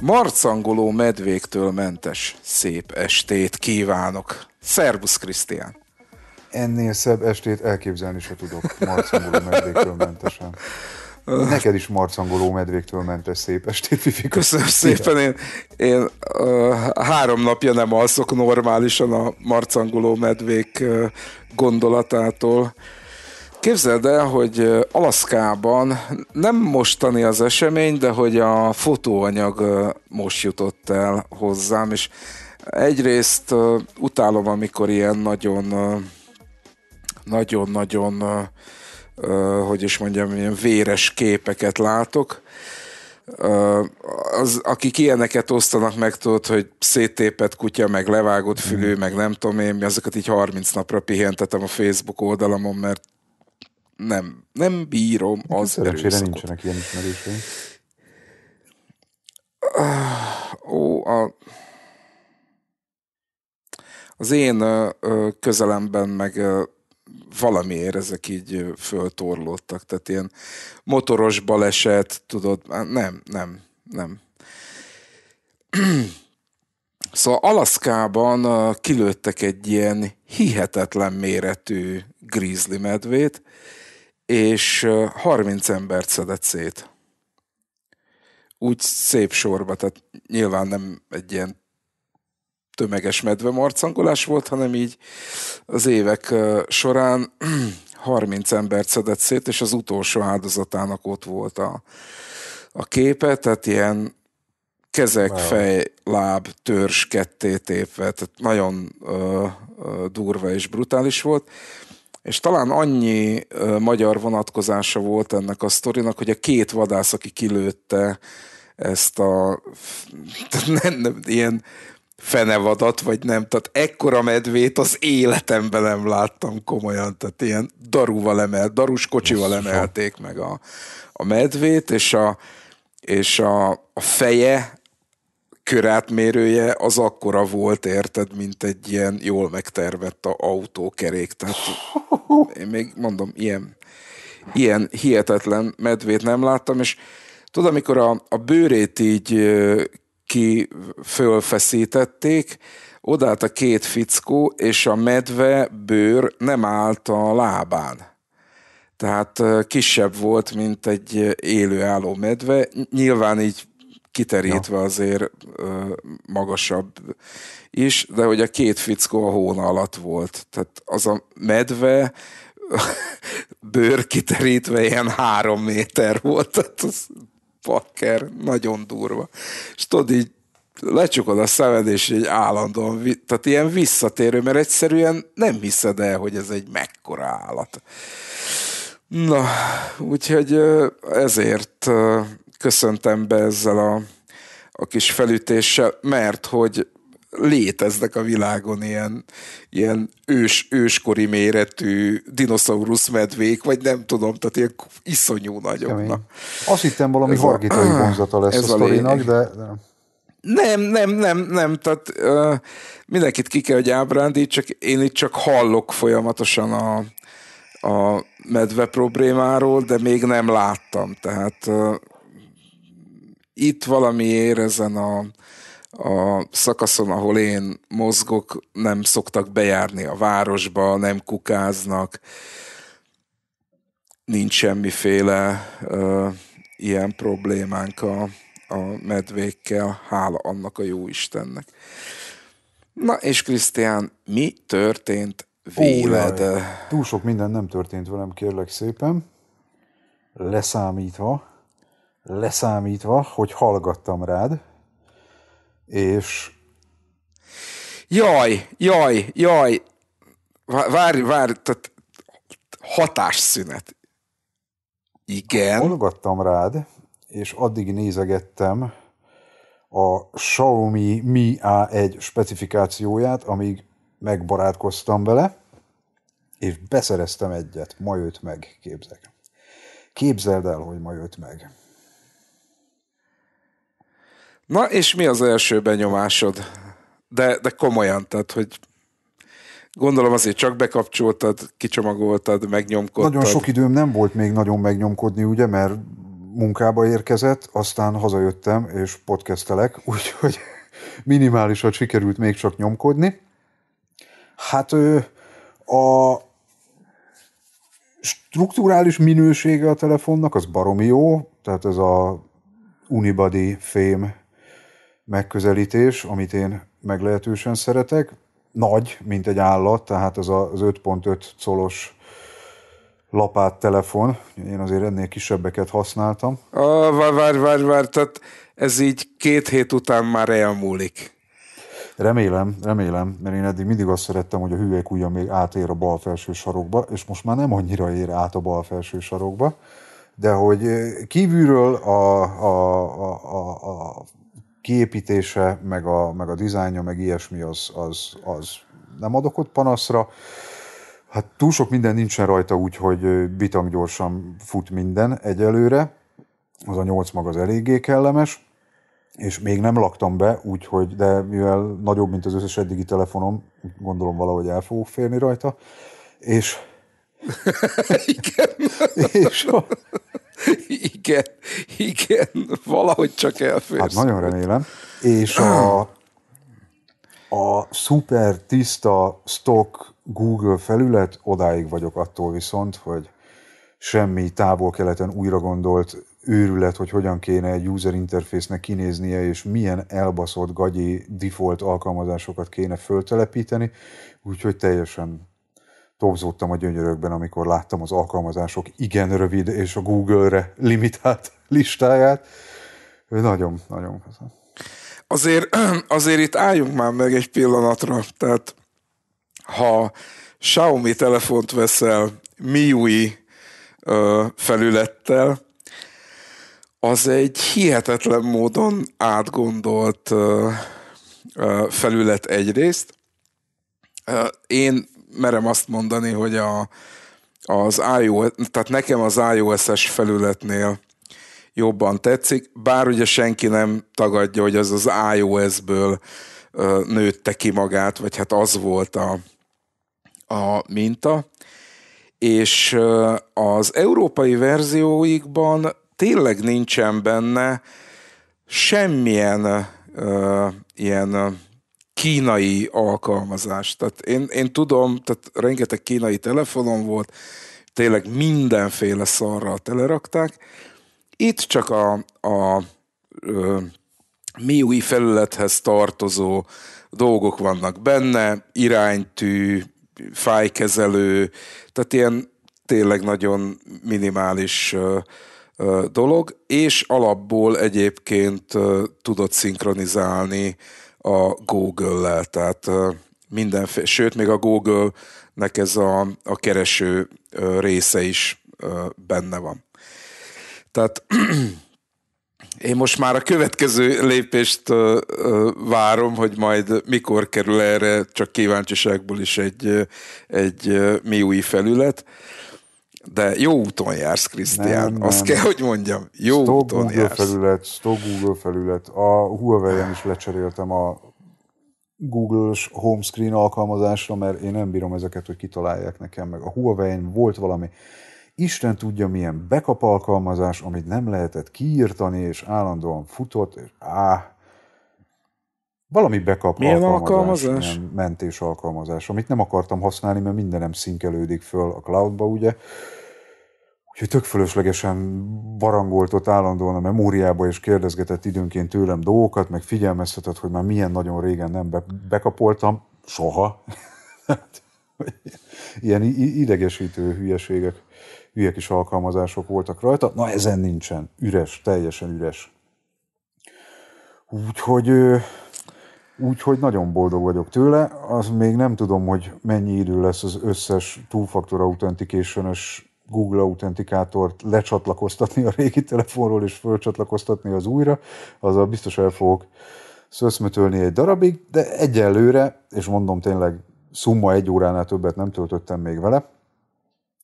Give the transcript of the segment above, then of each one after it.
Marcangoló medvéktől mentes szép estét kívánok. Szerbusz Krisztián! Ennél szebb estét elképzelni se tudok marcangoló medvéktől mentesen. Neked is marcangoló medvéktől mentes szép estét, Fifi. Köszönöm szépen, én, én ö, három napja nem alszok normálisan a marcangoló medvék ö, gondolatától. Képzeld el, hogy Alaszkában nem mostani az esemény, de hogy a fotóanyag most jutott el hozzám, és egyrészt utálom, amikor ilyen nagyon nagyon-nagyon hogy is mondjam, ilyen véres képeket látok. Az, akik ilyeneket osztanak meg, tudod, hogy széttépett kutya, meg levágott fülű, mm. meg nem tudom én, azokat így 30 napra pihentetem a Facebook oldalamon, mert nem, nem bírom az Szerencsére nincsenek ilyen ismerései. Ó, a... Az én közelemben, meg valamiért ezek így föltorlódtak. Tehát ilyen motoros baleset, tudod, nem, nem, nem. Szóval Alaszkában kilőttek egy ilyen hihetetlen méretű grizzly medvét, és 30 embert szedett szét. Úgy szép sorba, tehát nyilván nem egy ilyen tömeges medve marcangolás volt, hanem így az évek során 30 embert szedett szét, és az utolsó áldozatának ott volt a, a képe, tehát ilyen kezek, wow. fej, láb, törzs ketté tépve, tehát nagyon ö, ö, durva és brutális volt. És talán annyi ö, magyar vonatkozása volt ennek a sztorinak, hogy a két vadász, aki kilőtte ezt a nem, nem, ilyen fenevadat, vagy nem. Tehát ekkora medvét az életemben nem láttam komolyan. Tehát ilyen darúval emel, darus kocsival emelték meg a, a medvét, és a, és a, a feje körátmérője az akkora volt, érted, mint egy ilyen jól megtervett a autókerék. Tehát én még mondom, ilyen, ilyen hihetetlen medvét nem láttam, és tudod, amikor a, a bőrét így ki fölfeszítették, odállt a két fickó, és a medve bőr nem állt a lábán. Tehát kisebb volt, mint egy élő álló medve. Nyilván így kiterítve ja. azért magasabb is, de hogy a két fickó a hóna alatt volt. Tehát az a medve bőr kiterítve ilyen három méter volt, tehát az pakker, nagyon durva. És tudod, így lecsukod a szemed, és egy állandóan, tehát ilyen visszatérő, mert egyszerűen nem hiszed el, hogy ez egy mekkora állat. Na, úgyhogy ezért köszöntem be ezzel a, a kis felütéssel, mert hogy léteznek a világon ilyen, ilyen ős, őskori méretű dinoszaurusz medvék, vagy nem tudom, tehát ilyen iszonyú nagyok. Na. Azt hittem valami hargitai vonzata lesz ez a, a sztorinak, de, de... Nem, nem, nem, nem, tehát uh, mindenkit ki kell, hogy ábrándít, csak én itt csak hallok folyamatosan a, a medve problémáról, de még nem láttam, tehát uh, itt valamiért ezen a a szakaszon, ahol én mozgok, nem szoktak bejárni a városba, nem kukáznak, nincs semmiféle ö, ilyen problémánk a, a medvékkel, hála annak a jó Istennek. Na és Krisztián, mi történt véled? Ó, Túl sok minden nem történt velem, kérlek szépen. Leszámítva, leszámítva, hogy hallgattam rád, és... Jaj, jaj, jaj, várj, várj, tehát hatásszünet. Igen. Olgattam rád, és addig nézegettem a Xiaomi Mi A1 specifikációját, amíg megbarátkoztam vele, és beszereztem egyet, ma jött meg, képzek. Képzeld el, hogy ma jött meg. Na, és mi az első benyomásod? De, de komolyan, tehát, hogy gondolom azért csak bekapcsoltad, kicsomagoltad, megnyomkodtad. Nagyon sok időm nem volt még nagyon megnyomkodni, ugye, mert munkába érkezett, aztán hazajöttem, és podcastelek, úgyhogy minimálisan sikerült még csak nyomkodni. Hát a strukturális minősége a telefonnak, az baromi jó, tehát ez a unibody Fame megközelítés, amit én meglehetősen szeretek. Nagy, mint egy állat, tehát az az 5.5 colos lapát telefon. Én azért ennél kisebbeket használtam. Ah, vár, vár, vár, vár, tehát ez így két hét után már elmúlik. Remélem, remélem, mert én eddig mindig azt szerettem, hogy a hüvelyk ujja még átér a bal felső sarokba, és most már nem annyira ér át a bal felső sarokba, de hogy kívülről a, a, a, a, a kiépítése, meg a, meg a dizájnja, meg ilyesmi az, az, az nem adok ott panaszra. Hát túl sok minden nincsen rajta úgy, hogy bitang gyorsan fut minden egyelőre. Az a nyolc mag az eléggé kellemes és még nem laktam be, úgyhogy, de mivel nagyobb, mint az összes eddigi telefonom, gondolom valahogy el fogok férni rajta, és... Igen. és a, igen, igen, valahogy csak elférsz. Hát nagyon remélem. És a, a szuper tiszta stock Google felület, odáig vagyok attól viszont, hogy semmi távol-keleten újra gondolt őrület, hogy hogyan kéne egy user interface-nek kinéznie, és milyen elbaszott gagyi default alkalmazásokat kéne föltelepíteni, úgyhogy teljesen tobzódtam a gyönyörökben, amikor láttam az alkalmazások igen rövid és a Google-re limitált listáját. Nagyon, nagyon. Azért, azért itt álljunk már meg egy pillanatra, tehát ha Xiaomi telefont veszel MIUI felülettel, az egy hihetetlen módon átgondolt felület egyrészt. Én merem azt mondani, hogy a, az iOS, tehát nekem az iOS-es felületnél jobban tetszik, bár ugye senki nem tagadja, hogy az az iOS-ből nőtte ki magát, vagy hát az volt a, a minta, és az európai verzióikban tényleg nincsen benne semmilyen uh, ilyen kínai alkalmazás. Tehát én, én tudom, tehát rengeteg kínai telefonom volt, tényleg mindenféle szarral telerakták. Itt csak a, a ö, MIUI felülethez tartozó dolgok vannak benne, iránytű, fájkezelő, tehát ilyen tényleg nagyon minimális dolog, és alapból egyébként tudod szinkronizálni a Google-lel, tehát mindenféle, sőt, még a Google-nek ez a, a kereső része is benne van. Tehát én most már a következő lépést várom, hogy majd mikor kerül erre csak kíváncsiságból is egy, egy új felület. De jó úton jársz, Krisztián. Nem, Azt kell, hogy mondjam. Jó Stop úton Google jársz. felület, Stop Google felület. A Huawei-en is lecseréltem a Google-s home screen alkalmazásra, mert én nem bírom ezeket, hogy kitalálják nekem meg. A Huawei-en volt valami, Isten tudja milyen backup alkalmazás, amit nem lehetett kiírtani, és állandóan futott, és áh, valami backup Milyen alkalmazás? alkalmazás? mentés alkalmazás, amit nem akartam használni, mert mindenem szinkelődik föl a cloudba, ugye. Úgyhogy tök fölöslegesen barangolt ott állandóan a memóriába, és kérdezgetett időnként tőlem dolgokat, meg figyelmeztetett, hogy már milyen nagyon régen nem be- bekapoltam. Soha. Hát, ilyen idegesítő hülyeségek, hülye kis alkalmazások voltak rajta. Na ezen nincsen. Üres, teljesen üres. Úgyhogy Úgyhogy nagyon boldog vagyok tőle, az még nem tudom, hogy mennyi idő lesz az összes two-factor authentication Google autentikátort lecsatlakoztatni a régi telefonról és fölcsatlakoztatni az újra, azzal biztos el fogok szöszmötölni egy darabig, de egyelőre, és mondom tényleg, szumma egy óránál többet nem töltöttem még vele,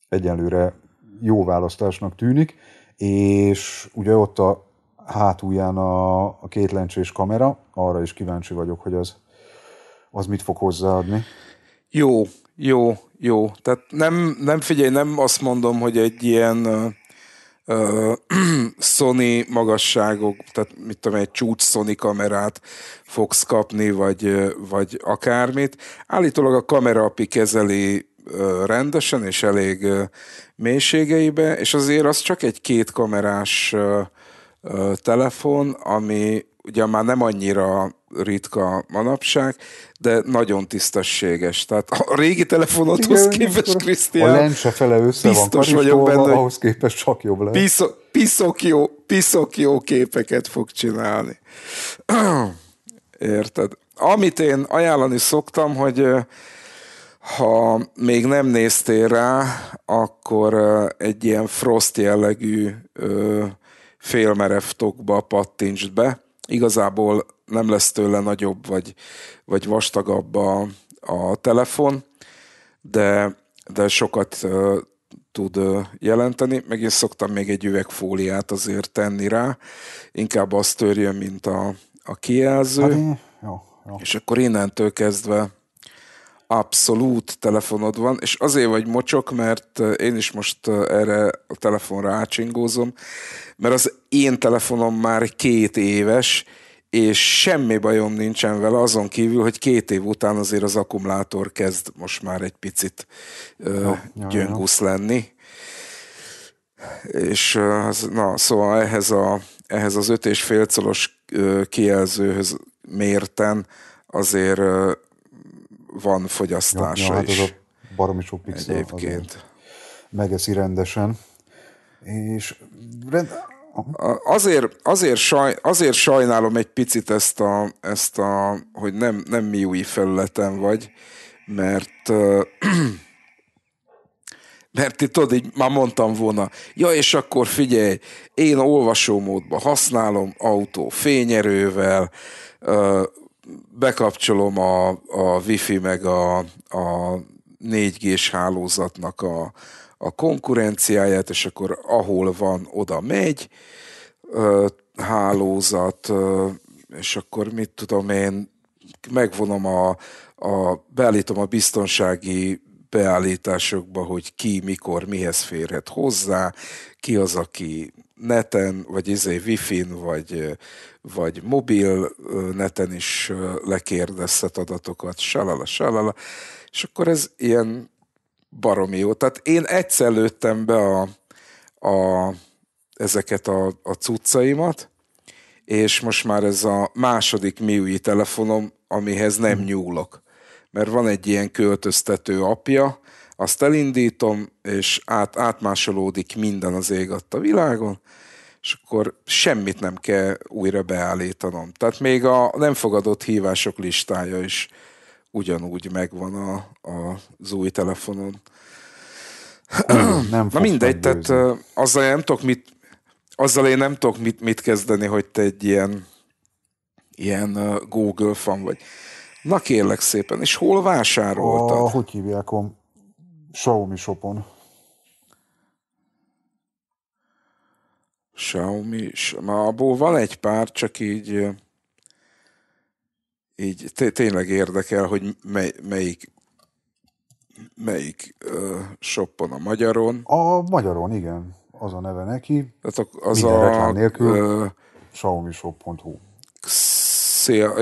egyelőre jó választásnak tűnik, és ugye ott a hátulján a, a két lencsés kamera, arra is kíváncsi vagyok, hogy az, az mit fog hozzáadni. Jó, jó, jó. Tehát nem, nem figyelj, nem azt mondom, hogy egy ilyen uh, Sony magasságok, tehát mit tudom, egy csúcs Sony kamerát fogsz kapni, vagy, vagy akármit. Állítólag a kamera api kezeli uh, rendesen és elég uh, mélységeibe, és azért az csak egy két kamerás uh, telefon, ami ugye már nem annyira ritka manapság, de nagyon tisztességes. Tehát a régi telefonodhoz Igen, képest, Krisztián... A lencse fele össze biztos van vagyok benne, ahhoz képest csak jobb lehet. Piszo, piszok, jó, piszok jó képeket fog csinálni. Érted? Amit én ajánlani szoktam, hogy ha még nem néztél rá, akkor egy ilyen Frost jellegű félmerev tokba pattintsd be. Igazából nem lesz tőle nagyobb vagy, vagy vastagabb a, a telefon, de, de sokat uh, tud uh, jelenteni. Meg én szoktam még egy üvegfóliát azért tenni rá, inkább azt törjön, mint a, a kijelző. Hát, mm, jó, jó. És akkor innentől kezdve abszolút telefonod van, és azért vagy mocsok, mert eh, én is most eh, erre a telefonra ácsingózom, mert az én telefonom már két éves, és semmi bajom nincsen vele, azon kívül, hogy két év után azért az akkumulátor kezd most már egy picit ö, eh, gyöngusz lenni. És az, na, szóval ehhez, a, ehhez az öt és fél colos kijelzőhöz mérten azért van fogyasztása ja, ja, hát is. Hát az a baromi sok pixel Egyébként. Megeszi rendesen. És rend... Azért, azért, saj, azért sajnálom egy picit ezt a, ezt a hogy nem, nem mi új felületen vagy, mert mert itt tudod, így már mondtam volna, ja, és akkor figyelj, én olvasómódban használom autó fényerővel, bekapcsolom a, a wifi meg a, a 4G-s hálózatnak a, a konkurenciáját, és akkor ahol van, oda megy hálózat, és akkor mit tudom én, megvonom a, a beállítom a biztonsági beállításokba, hogy ki, mikor, mihez férhet hozzá, ki az, aki neten, vagy izé wifi-n, vagy, vagy mobil neten is lekérdeztet adatokat, salala, salala, és akkor ez ilyen baromi jó. Tehát én egyszer lőttem be a, a, ezeket a, a cuccaimat, és most már ez a második MIUI telefonom, amihez nem nyúlok. Mert van egy ilyen költöztető apja, azt elindítom, és át, átmásolódik minden az ég a világon, és akkor semmit nem kell újra beállítanom. Tehát még a nem fogadott hívások listája is ugyanúgy megvan a, a, az új telefonon. Nem, nem Na mindegy, tehát azzal nem tudok mit, azzal én nem tudok mit, mit kezdeni, hogy te egy ilyen, ilyen Google fan vagy. Na kérlek szépen, és hol vásároltad? A, hogy hívják, Xiaomi shopon. Xiaomi, ma abból van egy pár, csak így így tényleg érdekel, hogy mely, melyik melyik uh, shoppon a magyaron. A magyaron, igen. Az a neve neki. Tehát az Minden a, reklám nélkül. Uh, Xiaomi shop.hu.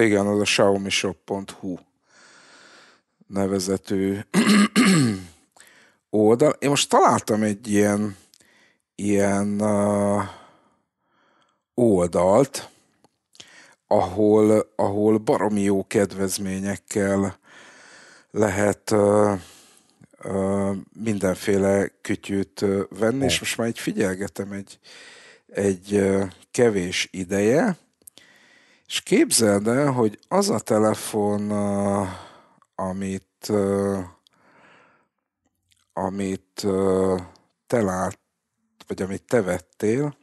igen, az a Xiaomi shop.hu nevezetű oldal. Én most találtam egy ilyen, ilyen uh, oldalt, ahol, ahol baromi jó kedvezményekkel lehet uh, uh, mindenféle kütyűt uh, venni, és most már egy figyelgetem egy, egy uh, kevés ideje, és képzeld el, hogy az a telefon, uh, amit uh, amit te lát, vagy amit te vettél,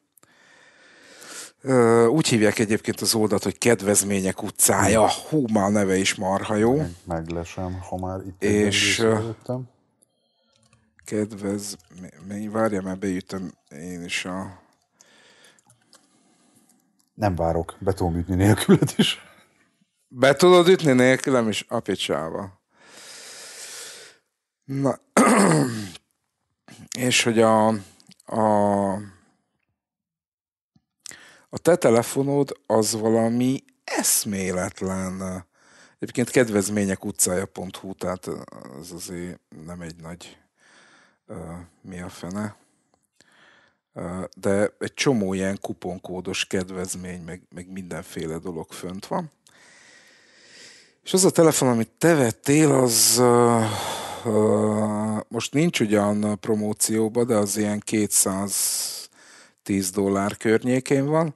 úgy hívják egyébként az oldalt, hogy Kedvezmények utcája. Hú, már neve is marha jó. meglesem, ha már itt És kedvez mennyi várja, mert bejöttem én is a... Nem várok, be tudom ütni nélküled is. Be tudod ütni nélkülem is? Apicsába. Na, és hogy a, a, a te telefonod az valami eszméletlen. Egyébként kedvezmények utcája.hu, tehát az azért nem egy nagy uh, mi a fene. Uh, de egy csomó ilyen kuponkódos kedvezmény, meg, meg mindenféle dolog fönt van. És az a telefon, amit te vettél, az uh, most nincs ugyan promócióba, de az ilyen 210 dollár környékén van,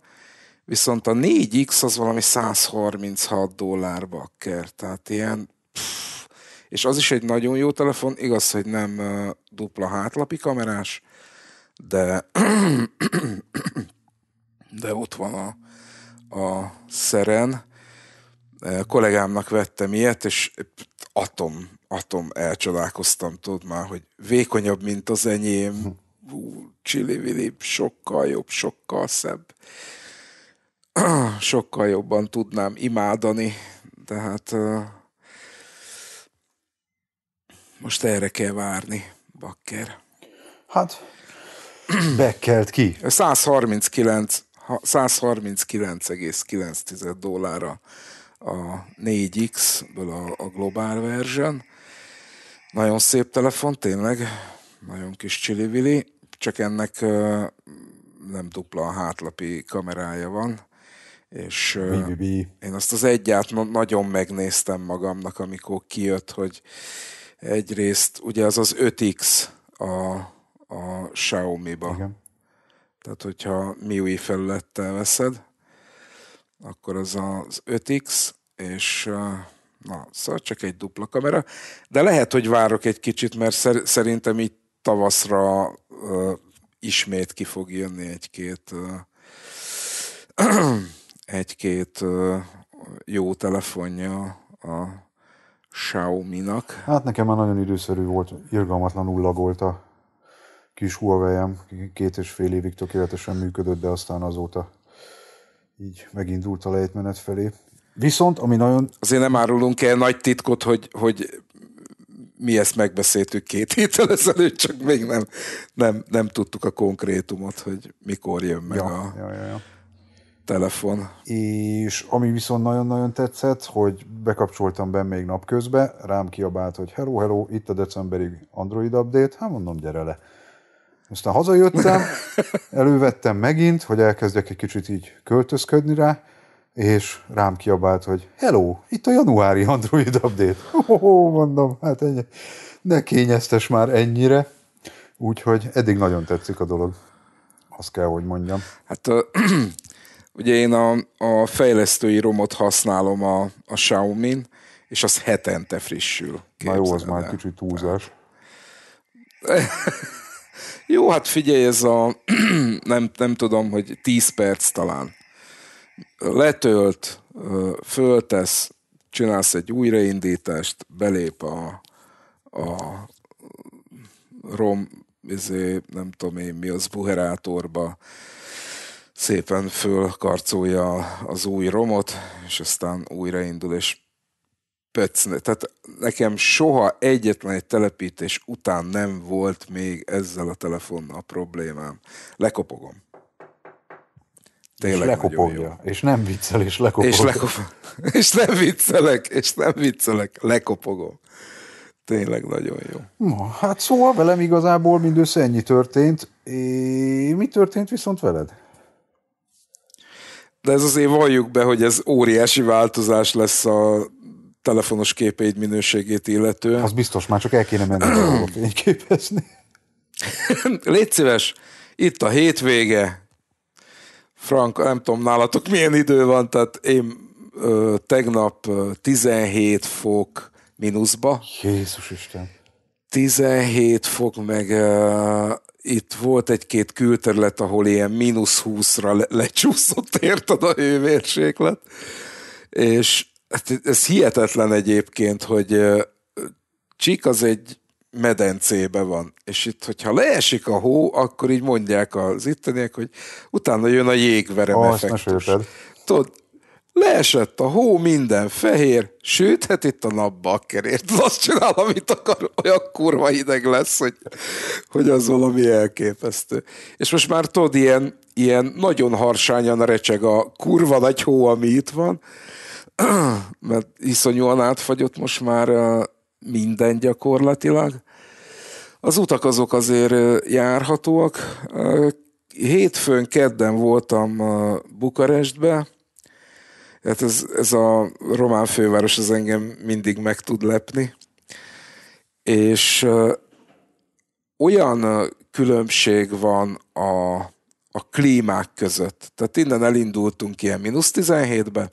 viszont a 4X az valami 136 dollárba kell, tehát ilyen pff, és az is egy nagyon jó telefon, igaz, hogy nem dupla hátlapi kamerás, de de ott van a, a szeren. A kollégámnak vettem ilyet, és atom atom elcsodálkoztam, tudod már, hogy vékonyabb, mint az enyém, Hú, hm. csili sokkal jobb, sokkal szebb. Sokkal jobban tudnám imádani, de hát most erre kell várni, bakker. Hát, bekkelt ki. 139, 139,9 dollár a 4X-ből a, a globál version nagyon szép telefon, tényleg. Nagyon kis csili-vili. Csak ennek nem dupla a hátlapi kamerája van. És BBB. én azt az egyát nagyon megnéztem magamnak, amikor kijött, hogy egyrészt ugye az az 5X a, a Xiaomi-ba. Igen. Tehát, hogyha MIUI felülettel veszed, akkor az az 5X, és Na, szóval csak egy dupla kamera, de lehet, hogy várok egy kicsit, mert szerintem így tavaszra uh, ismét ki fog jönni egy-két uh, egy-két uh, jó telefonja a Xiaomi-nak. Hát nekem már nagyon időszerű volt, irgalmatlanul lagolt a kis huawei két és fél évig tökéletesen működött, de aztán azóta így megindult a lejtmenet felé. Viszont, ami nagyon... Azért nem árulunk el nagy titkot, hogy, hogy mi ezt megbeszéltük két héttel ezelőtt, csak még nem, nem, nem tudtuk a konkrétumot, hogy mikor jön meg ja, a ja, ja, ja. telefon. És ami viszont nagyon-nagyon tetszett, hogy bekapcsoltam be még napközben, rám kiabált, hogy hello, hello, itt a decemberi Android update, hát mondom, gyere le. Aztán hazajöttem, elővettem megint, hogy elkezdjek egy kicsit így költözködni rá, és rám kiabált, hogy hello, itt a januári Android update. Oh, oh mondom, hát ennyi. ne kényeztes már ennyire. Úgyhogy eddig nagyon tetszik a dolog. Azt kell, hogy mondjam. Hát a, ugye én a, a fejlesztői romot használom a, a xiaomi és az hetente frissül. Na jó, az el. már kicsit túlzás. jó, hát figyelj, ez a nem, nem tudom, hogy 10 perc talán letölt, föltesz, csinálsz egy újraindítást, belép a, a rom, izé, nem tudom én mi az, buherátorba, szépen fölkarcolja az új romot, és aztán újraindul, és pöcne. Tehát nekem soha egyetlen egy telepítés után nem volt még ezzel a telefonnal problémám. Lekopogom. Tényleg és lekopogja. És nem viccel, és lekopogja. És, lekop... és nem viccelek, és nem viccelek, lekopogom. Tényleg nagyon jó. Na, hát szóval velem igazából mindössze ennyi történt. É, mi történt viszont veled? De ez azért valljuk be, hogy ez óriási változás lesz a telefonos képeid minőségét illetően. Az biztos, már csak el kéne menni fényképezni. Légy szíves, itt a hétvége, Frank, nem tudom nálatok milyen idő van, tehát én ö, tegnap 17 fok mínuszba. Jézus Isten! 17 fok, meg ö, itt volt egy-két külterület, ahol ilyen mínusz 20-ra le- lecsúszott érted a hőmérséklet, és hát ez hihetetlen egyébként, hogy ö, Csík az egy medencébe van. És itt, hogyha leesik a hó, akkor így mondják az itteniek, hogy utána jön a jégverem oh, effektus. Tudod, leesett a hó, minden fehér, sőt, hát itt a napba a kerért. Azt csinál, amit akar, olyan kurva hideg lesz, hogy, hogy az valami elképesztő. És most már tudod, ilyen, ilyen nagyon harsányan recseg a kurva nagy hó, ami itt van, mert iszonyúan átfagyott most már eh, minden gyakorlatilag. Az utak azok azért járhatóak. Hétfőn, kedden voltam Bukarestbe, hát ez, ez a román főváros, az engem mindig meg tud lepni, és olyan különbség van a, a klímák között. Tehát innen elindultunk ilyen mínusz 17-be,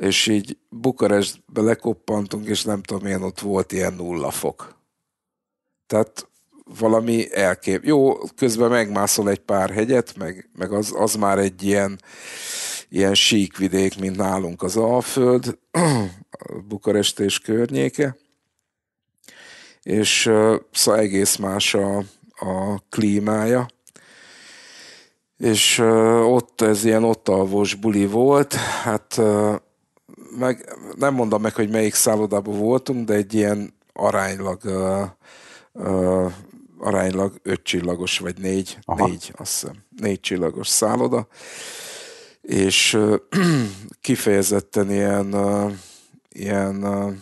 és így Bukarestbe lekoppantunk, és nem tudom én, ott volt ilyen nulla fok. Tehát valami elkép. Jó, közben megmászol egy pár hegyet, meg, meg az, az már egy ilyen, ilyen síkvidék, mint nálunk az Alföld, Bukarest és környéke. És szóval egész más a, a klímája. És ott ez ilyen ottalvos buli volt, hát meg nem mondom meg, hogy melyik szállodában voltunk, de egy ilyen aránylag uh, uh, aránylag öt csillagos, vagy négy, Aha. négy, azt hiszem, négy csillagos szálloda, és uh, kifejezetten ilyen, uh, ilyen uh,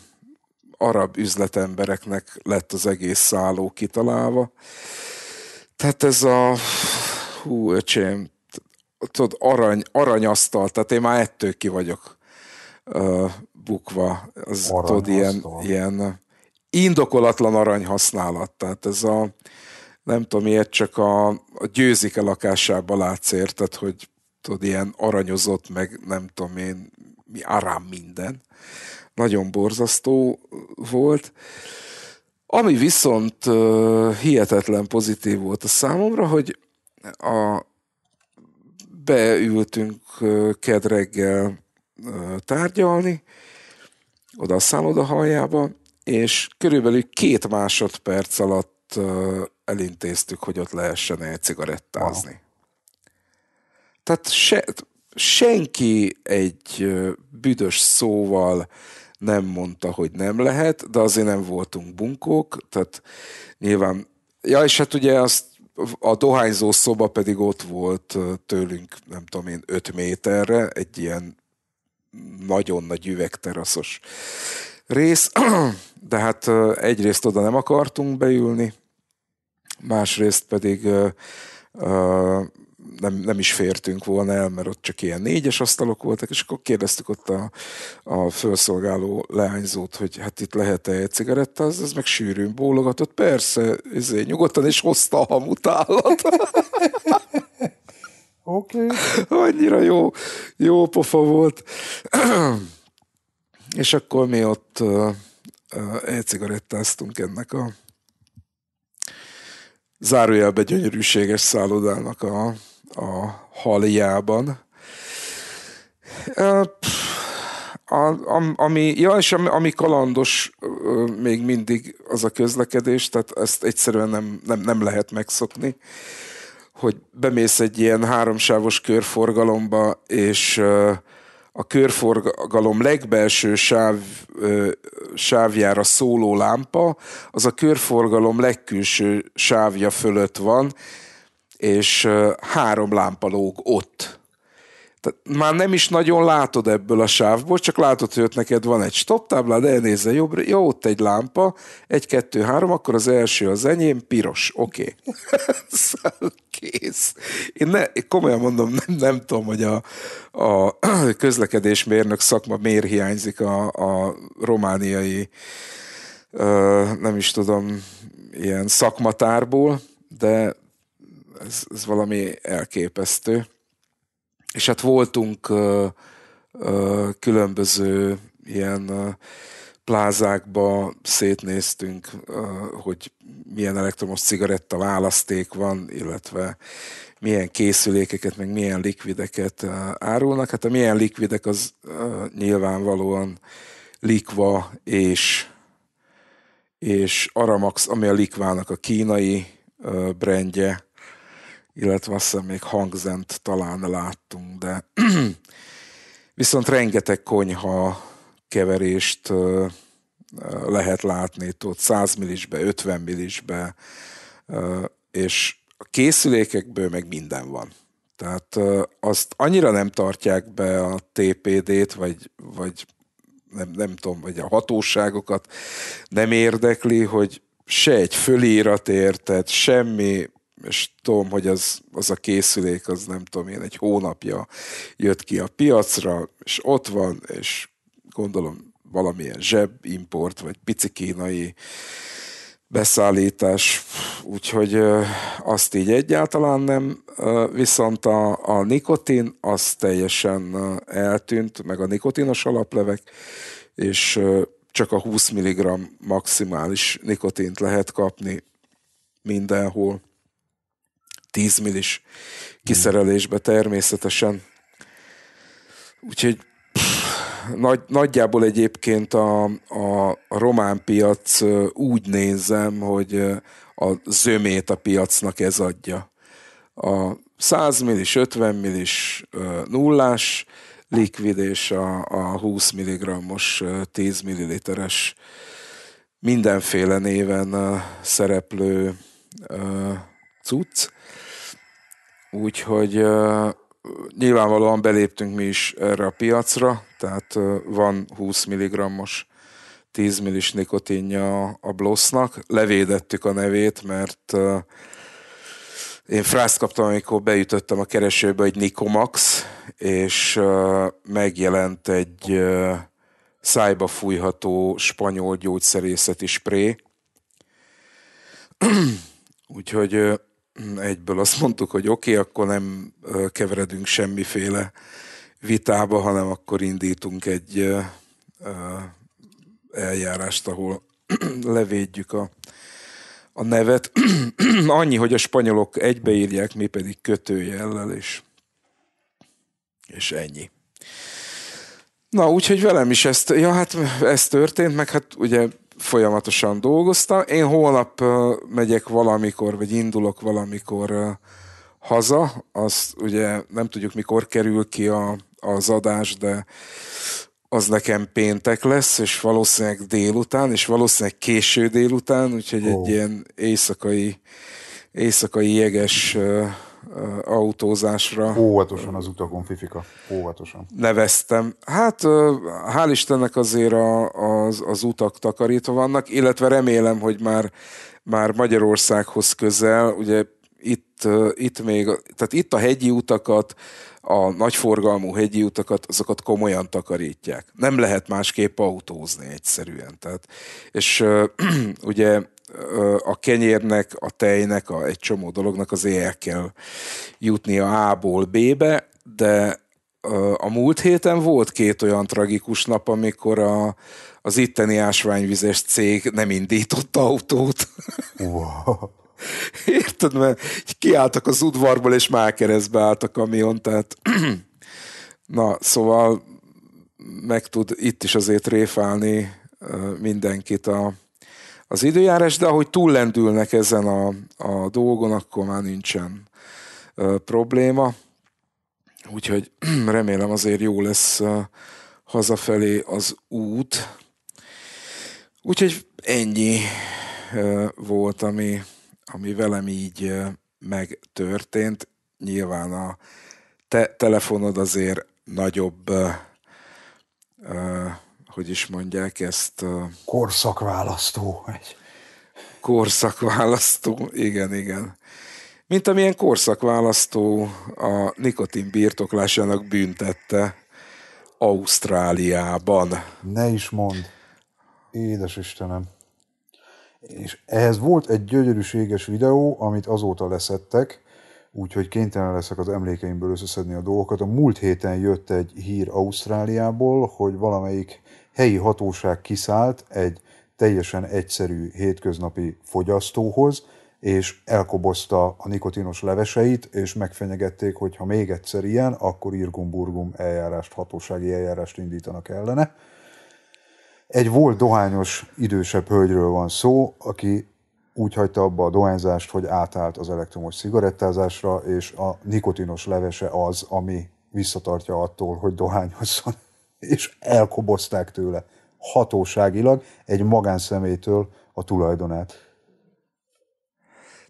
arab üzletembereknek lett az egész szálló kitalálva. Tehát ez a, hú öcsém, tudod, arany, aranyasztal, tehát én már ettől ki vagyok bukva. Az tudod, ilyen, ilyen indokolatlan aranyhasználat. Tehát ez a, nem tudom, miért csak a, a győzike lakásába látsz érted, hogy tudod, ilyen aranyozott, meg nem tudom én, mi arám minden. Nagyon borzasztó volt. Ami viszont uh, hihetetlen pozitív volt a számomra, hogy a, beültünk uh, kedreggel tárgyalni, oda a szálloda haljába, és körülbelül két másodperc alatt elintéztük, hogy ott lehessen egy cigarettázni. Wow. Tehát se, senki egy büdös szóval nem mondta, hogy nem lehet, de azért nem voltunk bunkók, tehát nyilván, ja, és hát ugye azt a dohányzó szoba pedig ott volt tőlünk, nem tudom én, öt méterre, egy ilyen nagyon nagy üvegteraszos rész, de hát egyrészt oda nem akartunk beülni, másrészt pedig nem, nem is fértünk volna el, mert ott csak ilyen négyes asztalok voltak, és akkor kérdeztük ott a, a felszolgáló leányzót, hogy hát itt lehet-e egy cigaretta, az, az meg sűrűn bólogatott, persze, ezért nyugodtan, és hozta a hamutálat. Oké. Okay. Annyira jó, jó pofa volt. És akkor mi ott uh, uh, e-cigarettáztunk ennek a zárójelbe gyönyörűséges szállodának a, a haljában. Uh, a, am, ami, ja, és ami, ami kalandos uh, még mindig az a közlekedés, tehát ezt egyszerűen nem, nem, nem lehet megszokni hogy bemész egy ilyen háromsávos körforgalomba, és a körforgalom legbelső sáv, sávjára szóló lámpa, az a körforgalom legkülső sávja fölött van, és három lámpa lóg ott tehát már nem is nagyon látod ebből a sávból, csak látod, hogy ott neked van egy stop táblád, elnézel jobbra, jó, ott egy lámpa, egy, kettő, három, akkor az első az enyém, piros, oké. Okay. Szóval kész. Én, ne, én komolyan mondom, nem, nem tudom, hogy a, a közlekedésmérnök szakma miért hiányzik a, a romániai, ö, nem is tudom, ilyen szakmatárból, de ez, ez valami elképesztő és hát voltunk ö, ö, különböző ilyen ö, plázákba szétnéztünk, hogy milyen elektromos cigaretta választék van, illetve milyen készülékeket, meg milyen likvideket árulnak. Hát a milyen likvidek az nyilvánvalóan likva és, és Aramax, ami a likvának a kínai brendje, illetve azt hiszem még hangzent talán láttunk, de viszont rengeteg konyha keverést lehet látni, tudod, 100 millisbe, 50 millisbe, és a készülékekből meg minden van. Tehát azt annyira nem tartják be a TPD-t, vagy, vagy nem, nem tudom, vagy a hatóságokat nem érdekli, hogy se egy fölírat érted, semmi és tudom, hogy az, az a készülék, az nem tudom én, egy hónapja jött ki a piacra, és ott van, és gondolom valamilyen import vagy pici kínai beszállítás, úgyhogy azt így egyáltalán nem, viszont a, a nikotin az teljesen eltűnt, meg a nikotinos alaplevek, és csak a 20 mg maximális nikotint lehet kapni mindenhol. 10 millis mm. kiszerelésbe természetesen. Úgyhogy nagy, nagyjából egyébként a, a, a román piac úgy nézem, hogy a zömét a piacnak ez adja. A 100 millis, 50 millis nullás likvid és a, a 20 mg-os 10 milliliteres mindenféle néven szereplő cucc. Úgyhogy nyilvánvalóan beléptünk mi is erre a piacra, tehát van 20 mg-os 10 millis nikotinja a Blossnak. Levédettük a nevét, mert én frászt kaptam, amikor beütöttem a keresőbe egy Nikomax, és megjelent egy szájba fújható spanyol gyógyszerészeti spré. Úgyhogy egyből azt mondtuk, hogy oké, okay, akkor nem keveredünk semmiféle vitába, hanem akkor indítunk egy eljárást, ahol levédjük a, a nevet. Annyi, hogy a spanyolok egybeírják, mi pedig kötőjellel, és, és ennyi. Na, úgyhogy velem is ezt, ja, hát ez történt, meg hát ugye folyamatosan dolgoztam. Én holnap megyek valamikor, vagy indulok valamikor haza, azt ugye nem tudjuk mikor kerül ki a, az adás, de az nekem péntek lesz, és valószínűleg délután, és valószínűleg késő délután, úgyhogy oh. egy ilyen éjszakai, éjszakai jeges autózásra. Óvatosan az utakon, Fifika, óvatosan. Neveztem. Hát hál' Istennek azért a, az, az utak takarítva vannak, illetve remélem, hogy már, már Magyarországhoz közel, ugye itt, itt még, tehát itt a hegyi utakat, a nagyforgalmú hegyi utakat, azokat komolyan takarítják. Nem lehet másképp autózni egyszerűen. Tehát, és ugye a kenyérnek, a tejnek, a, egy csomó dolognak az el kell jutnia A-ból B-be, de a múlt héten volt két olyan tragikus nap, amikor a, az itteni ásványvizes cég nem indított autót. Wow. Érted, mert kiálltak az udvarból, és már keresztbe állt a kamion, tehát na, szóval meg tud itt is azért réfálni mindenkit a, az időjárás, de ahogy túllendülnek ezen a, a dolgon, akkor már nincsen ö, probléma. Úgyhogy remélem azért jó lesz ö, hazafelé az út. Úgyhogy ennyi ö, volt, ami, ami velem így ö, megtörtént. Nyilván a te telefonod azért nagyobb ö, hogy is mondják ezt? A... Korszakválasztó. Korszakválasztó, igen, igen. Mint amilyen korszakválasztó a nikotin birtoklásának büntette Ausztráliában. Ne is mond. Édes Istenem. És ehhez volt egy gyönyörűséges videó, amit azóta leszettek, úgyhogy kénytelen leszek az emlékeimből összeszedni a dolgokat. A múlt héten jött egy hír Ausztráliából, hogy valamelyik helyi hatóság kiszállt egy teljesen egyszerű hétköznapi fogyasztóhoz, és elkobozta a nikotinos leveseit, és megfenyegették, hogy ha még egyszer ilyen, akkor irgumburgum eljárást, hatósági eljárást indítanak ellene. Egy volt dohányos idősebb hölgyről van szó, aki úgy hagyta abba a dohányzást, hogy átállt az elektromos cigarettázásra, és a nikotinos levese az, ami visszatartja attól, hogy dohányozzon és elkobozták tőle hatóságilag egy magánszemétől a tulajdonát.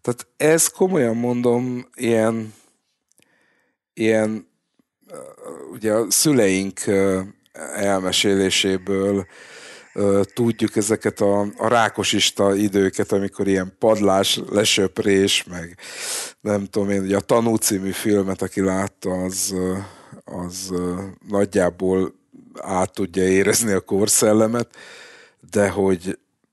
Tehát ez komolyan mondom, ilyen, ilyen ugye a szüleink elmeséléséből tudjuk ezeket a, a rákosista időket, amikor ilyen padlás, lesöprés, meg nem tudom én, ugye a Tanú című filmet, aki látta, az, az nagyjából át tudja érezni a korszellemet, de hogy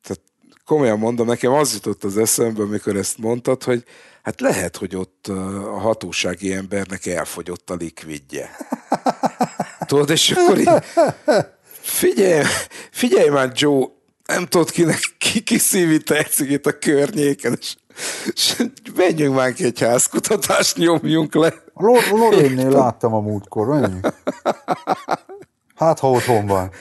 tehát komolyan mondom, nekem az jutott az eszembe, amikor ezt mondtad, hogy hát lehet, hogy ott a hatósági embernek elfogyott a likvidje. Tudod, és akkor így, figyelj, figyelj már Joe, nem tudod kinek ki, ki szívi tetszik itt a környéken, és, és menjünk már ki egy házkutatást, nyomjunk le. A Lorénnél láttam a múltkor, menjünk. Hát, ha otthon van.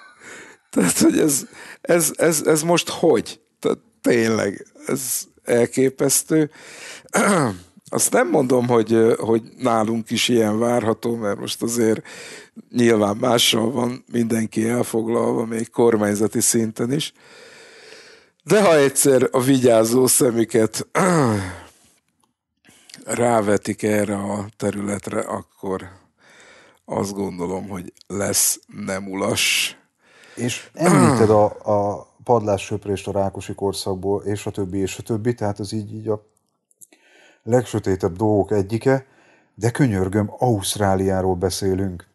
Tehát, hogy ez, ez, ez, ez most hogy? Tehát tényleg, ez elképesztő. Azt nem mondom, hogy, hogy nálunk is ilyen várható, mert most azért nyilván mással van mindenki elfoglalva, még kormányzati szinten is. De ha egyszer a vigyázó szemüket rávetik erre a területre, akkor azt gondolom, hogy lesz nem ulas. És említed a, a padlássöprést a rákosi korszakból, és a többi, és a többi, tehát ez így, így a legsötétebb dolgok egyike, de könyörgöm, Ausztráliáról beszélünk.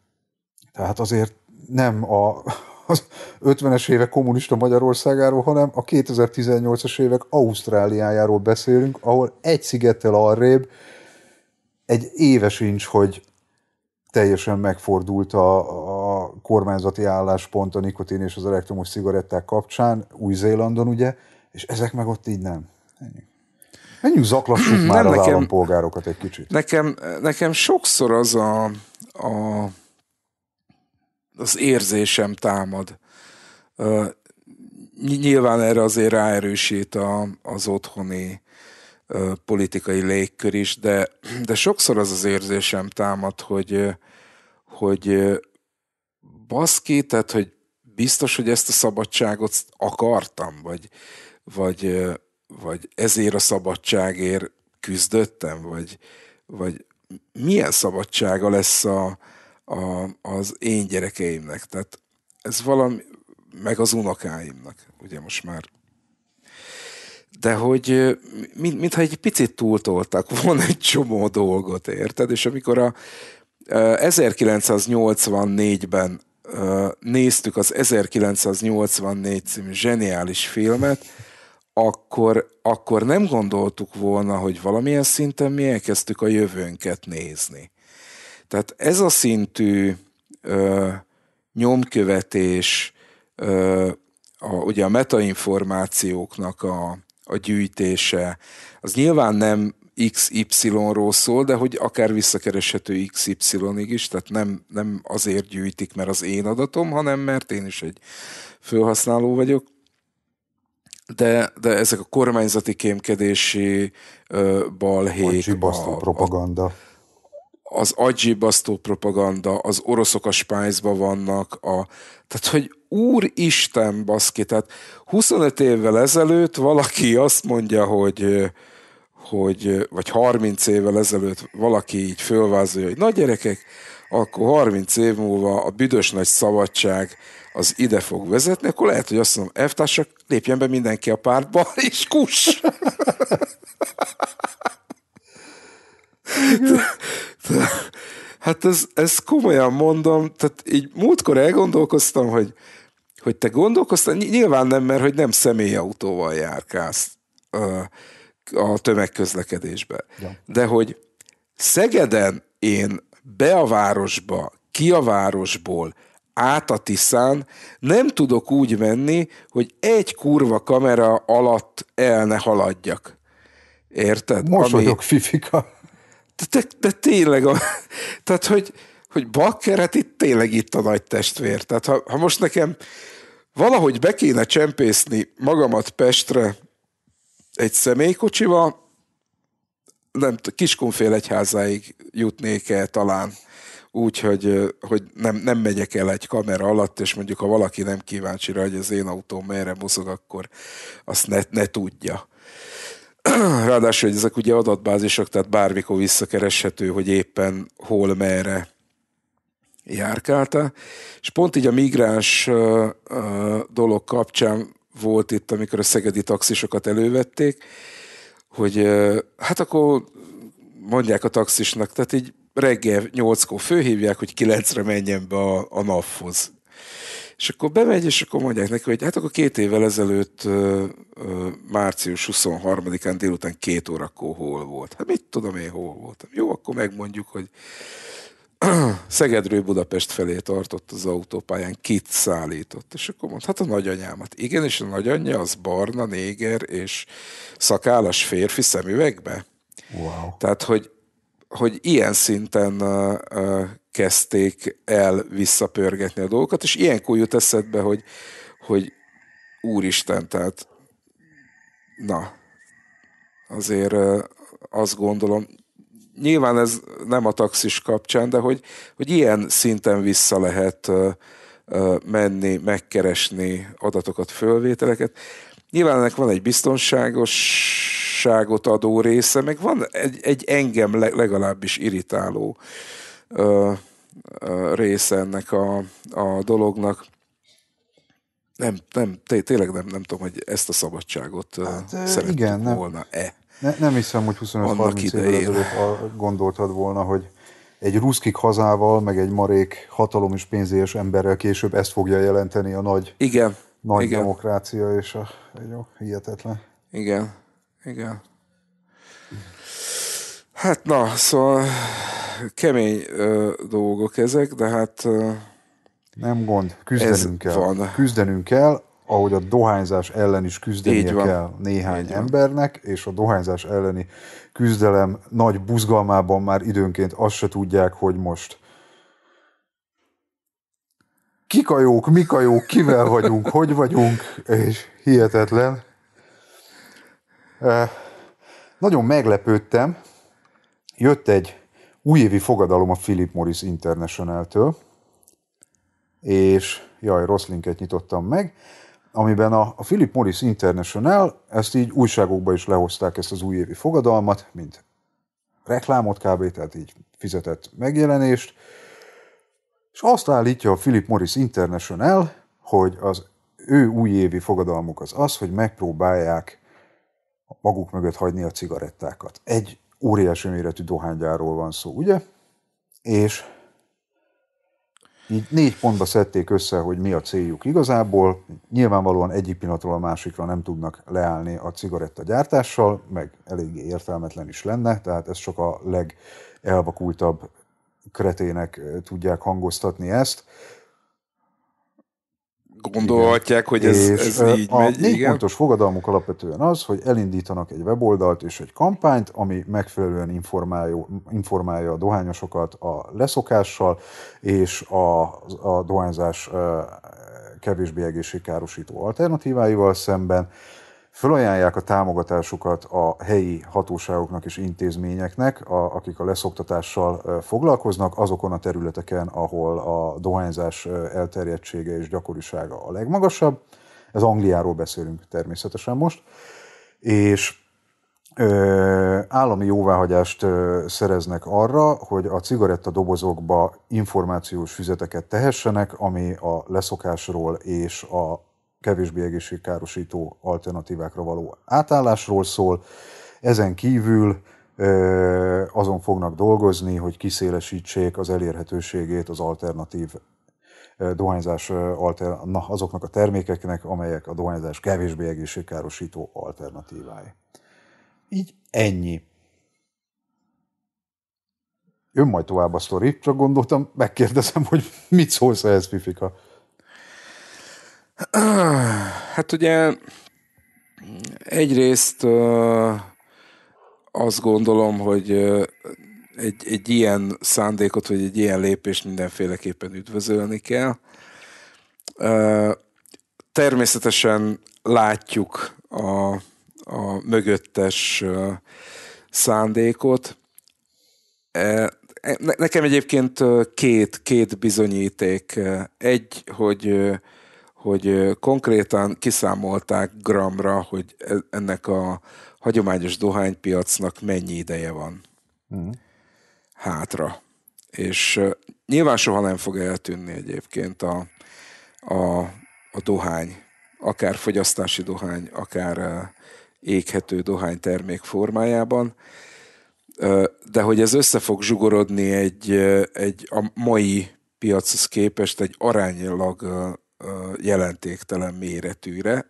Tehát azért nem a, az 50-es évek kommunista Magyarországáról, hanem a 2018-as évek Ausztráliájáról beszélünk, ahol egy szigettel arrébb egy éve sincs, hogy teljesen megfordult a, a kormányzati álláspont a nikotin és az elektromos cigaretták kapcsán, Új-Zélandon ugye, és ezek meg ott így nem. Ennyi. Menjünk zaklassuk már nem, az nekem, állampolgárokat egy kicsit. Nekem, nekem sokszor az a, a az érzésem támad. Uh, nyilván erre azért ráerősít a, az otthoni politikai légkör is, de, de sokszor az az érzésem támad, hogy, hogy baszki, tehát hogy biztos, hogy ezt a szabadságot akartam, vagy, vagy, vagy ezért a szabadságért küzdöttem, vagy, vagy milyen szabadsága lesz a, a, az én gyerekeimnek. Tehát ez valami, meg az unokáimnak, ugye most már de hogy mint, mintha egy picit túltoltak volna egy csomó dolgot, érted? És amikor a 1984-ben néztük az 1984 című zseniális filmet, akkor, akkor nem gondoltuk volna, hogy valamilyen szinten mi elkezdtük a jövőnket nézni. Tehát ez a szintű ö, nyomkövetés, ö, a, ugye a metainformációknak a, a gyűjtése, az nyilván nem XY-ról szól, de hogy akár visszakereshető XY-ig is, tehát nem, nem azért gyűjtik, mert az én adatom, hanem mert én is egy felhasználó vagyok. De, de ezek a kormányzati kémkedési uh, balhék. Vagy a, propaganda. A, az agyibasztó propaganda, az oroszok a spájzba vannak, a, tehát hogy úristen baszki, tehát 25 évvel ezelőtt valaki azt mondja, hogy hogy, vagy 30 évvel ezelőtt valaki így fölvázolja, hogy nagy gyerekek, akkor 30 év múlva a büdös nagy szabadság az ide fog vezetni, akkor lehet, hogy azt mondom, elvtársak, lépjen be mindenki a pártba, és kuss Mhm. hát ez, ez komolyan mondom, tehát így múltkor elgondolkoztam, hogy, hogy te gondolkoztál, nyilván nem, mert hogy nem személyautóval járkálsz a, a tömegközlekedésbe. Ja. De hogy Szegeden én be a városba, ki a városból, át a Tiszán, nem tudok úgy menni, hogy egy kurva kamera alatt el ne haladjak. Érted? Mosolyog, Ami... Fifika. De, de, de tényleg, a, tehát hogy, hogy Bakker, hát itt tényleg itt a nagy testvér. Tehát ha, ha most nekem valahogy be kéne csempészni magamat Pestre egy személykocsival, nem Kiskunfél egyházáig jutnék el talán úgy, hogy, hogy nem, nem megyek el egy kamera alatt, és mondjuk ha valaki nem kíváncsi rá, hogy az én autóm merre mozog, akkor azt ne, ne tudja. Ráadásul, hogy ezek ugye adatbázisok, tehát bármikor visszakereshető, hogy éppen hol, merre járkálta. És pont így a migráns dolog kapcsán volt itt, amikor a szegedi taxisokat elővették, hogy hát akkor mondják a taxisnak, tehát így reggel nyolckor főhívják, hogy kilencre menjen be a, a naphoz. És akkor bemegy, és akkor mondják neki, hogy hát akkor két évvel ezelőtt március 23-án délután két órakor hol volt. Hát mit tudom én, hol voltam. Jó, akkor megmondjuk, hogy Szegedről Budapest felé tartott az autópályán, kit szállított. És akkor mondta, hát a nagyanyámat. Igen, és a nagyanyja az barna, néger és szakállas férfi szemüvegbe. Wow. Tehát, hogy hogy ilyen szinten kezdték el visszapörgetni a dolgokat, és ilyenkor jut eszedbe, hogy, hogy úristen, tehát na, azért azt gondolom, nyilván ez nem a taxis kapcsán, de hogy, hogy ilyen szinten vissza lehet menni, megkeresni adatokat, fölvételeket. Nyilván ennek van egy biztonságos biztonságot adó része, meg van egy, egy engem legalábbis irritáló ö, ö, része ennek a, a dolognak. Nem, nem, té- tényleg nem, nem tudom, hogy ezt a szabadságot hát, szerettük volna-e. Ne, nem hiszem, hogy 25-30 évvel ezelőtt gondoltad volna, hogy egy ruszkik hazával, meg egy marék hatalom és pénzélyes emberrel később ezt fogja jelenteni a nagy, igen, nagy igen. demokrácia, és a, jó, hihetetlen. Igen. Igen. Hát na, szóval kemény ö, dolgok ezek, de hát... Ö, Nem gond, küzdenünk kell. Van. Küzdenünk kell, ahogy a dohányzás ellen is küzdenie kell néhány Így van. embernek, és a dohányzás elleni küzdelem nagy buzgalmában már időnként azt se tudják, hogy most kik a jók, mik a jók, kivel vagyunk, hogy vagyunk, és hihetetlen. Nagyon meglepődtem, jött egy újévi fogadalom a Philip Morris International-től, és jaj, rossz linket nyitottam meg, amiben a, Philip Morris International, ezt így újságokba is lehozták ezt az újévi fogadalmat, mint reklámot kb., tehát így fizetett megjelenést, és azt állítja a Philip Morris International, hogy az ő újévi fogadalmuk az az, hogy megpróbálják maguk mögött hagyni a cigarettákat. Egy óriási méretű dohánygyárról van szó, ugye? És így négy pontba szedték össze, hogy mi a céljuk igazából. Nyilvánvalóan egyik pillanatról a másikra nem tudnak leállni a cigaretta gyártással, meg eléggé értelmetlen is lenne, tehát ez csak a legelvakultabb kretének eh, tudják hangoztatni ezt gondolhatják, hogy ez, és ez így a megy. Négy igen. pontos fogadalmuk alapvetően az, hogy elindítanak egy weboldalt és egy kampányt, ami megfelelően informálja, informálja a dohányosokat a leszokással, és a, a dohányzás kevésbé egészségkárosító alternatíváival szemben, fölajánlják a támogatásukat a helyi hatóságoknak és intézményeknek, a, akik a leszoktatással foglalkoznak, azokon a területeken, ahol a dohányzás elterjedtsége és gyakorisága a legmagasabb. Ez Angliáról beszélünk természetesen most. És ö, állami jóváhagyást ö, szereznek arra, hogy a dobozokba információs füzeteket tehessenek, ami a leszokásról és a kevésbé egészségkárosító alternatívákra való átállásról szól. Ezen kívül azon fognak dolgozni, hogy kiszélesítsék az elérhetőségét az alternatív dohányzás alter, na, azoknak a termékeknek, amelyek a dohányzás kevésbé egészségkárosító alternatívái. Így ennyi. Jön majd tovább a sztori, csak gondoltam, megkérdezem, hogy mit szólsz ehhez, Pifika. Hát ugye egyrészt azt gondolom, hogy egy, egy ilyen szándékot, vagy egy ilyen lépést mindenféleképpen üdvözölni kell. Természetesen látjuk a, a mögöttes szándékot. Nekem egyébként két, két bizonyíték. Egy, hogy hogy konkrétan kiszámolták gramra, hogy e, ennek a hagyományos dohánypiacnak mennyi ideje van mm. hátra. És nyilván soha nem fog eltűnni egyébként a, a, a dohány, akár fogyasztási dohány, akár éghető dohány termék formájában, de hogy ez össze fog zsugorodni egy, egy a mai piachoz képest egy aránylag jelentéktelen méretűre.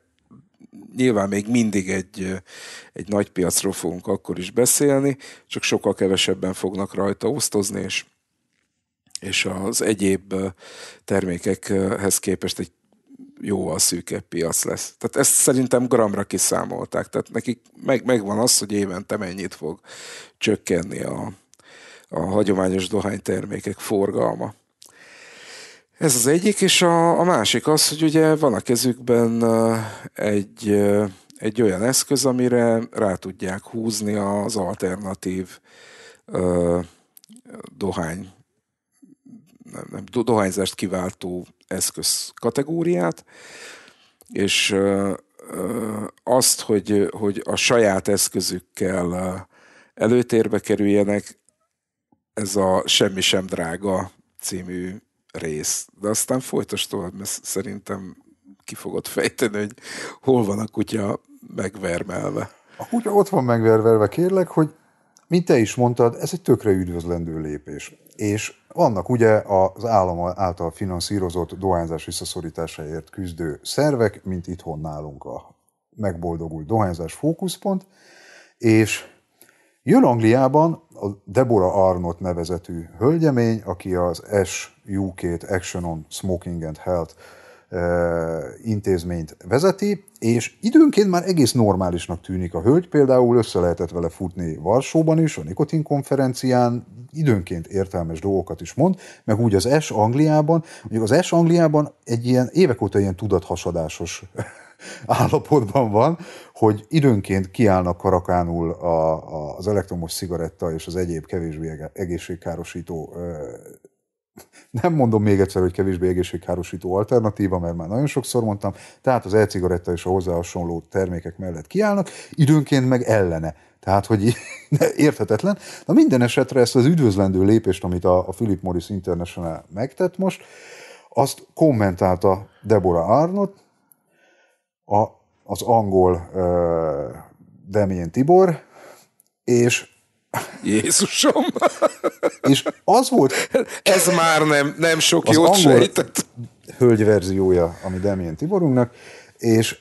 Nyilván még mindig egy, egy nagy piacról fogunk akkor is beszélni, csak sokkal kevesebben fognak rajta osztozni, és, és az egyéb termékekhez képest egy jóval szűkebb piac lesz. Tehát ezt szerintem gramra kiszámolták. Tehát nekik meg, megvan az, hogy évente mennyit fog csökkenni a, a hagyományos dohánytermékek forgalma. Ez az egyik, és a, a másik az, hogy ugye van a kezükben egy, egy olyan eszköz, amire rá tudják húzni az alternatív ö, dohány, nem, nem, dohányzást kiváltó eszköz kategóriát, és ö, ö, azt, hogy, hogy a saját eszközükkel előtérbe kerüljenek, ez a Semmi sem drága című rész. De aztán folytasd tovább, mert szerintem ki fogod fejteni, hogy hol van a kutya megvermelve. A kutya ott van megvermelve, kérlek, hogy mint te is mondtad, ez egy tökre üdvözlendő lépés. És vannak ugye az állam által finanszírozott dohányzás visszaszorításáért küzdő szervek, mint itthon nálunk a megboldogult dohányzás fókuszpont, és Jön Angliában a Deborah Arnott nevezetű hölgyemény, aki az SUK-t, Action on Smoking and Health eh, intézményt vezeti, és időnként már egész normálisnak tűnik a hölgy, például össze lehetett vele futni Varsóban is, a Nikotin konferencián, időnként értelmes dolgokat is mond, meg úgy az S Angliában, mondjuk az S Angliában egy ilyen évek óta ilyen tudathasadásos állapotban van, hogy időnként kiállnak karakánul a, a, az elektromos cigaretta és az egyéb kevésbé egészségkárosító nem mondom még egyszer, hogy kevésbé egészségkárosító alternatíva, mert már nagyon sokszor mondtam, tehát az e-cigaretta és a hozzá hasonló termékek mellett kiállnak, időnként meg ellene. Tehát, hogy érthetetlen. Na minden esetre ezt az üdvözlendő lépést, amit a, a Philip Morris International megtett most, azt kommentálta Deborah Arnott, a, az angol uh, Demién Tibor, és Jézusom! És az volt... Ez már nem, nem sok az jót angol sejtett. hölgy verziója, ami Demién Tiborunknak, és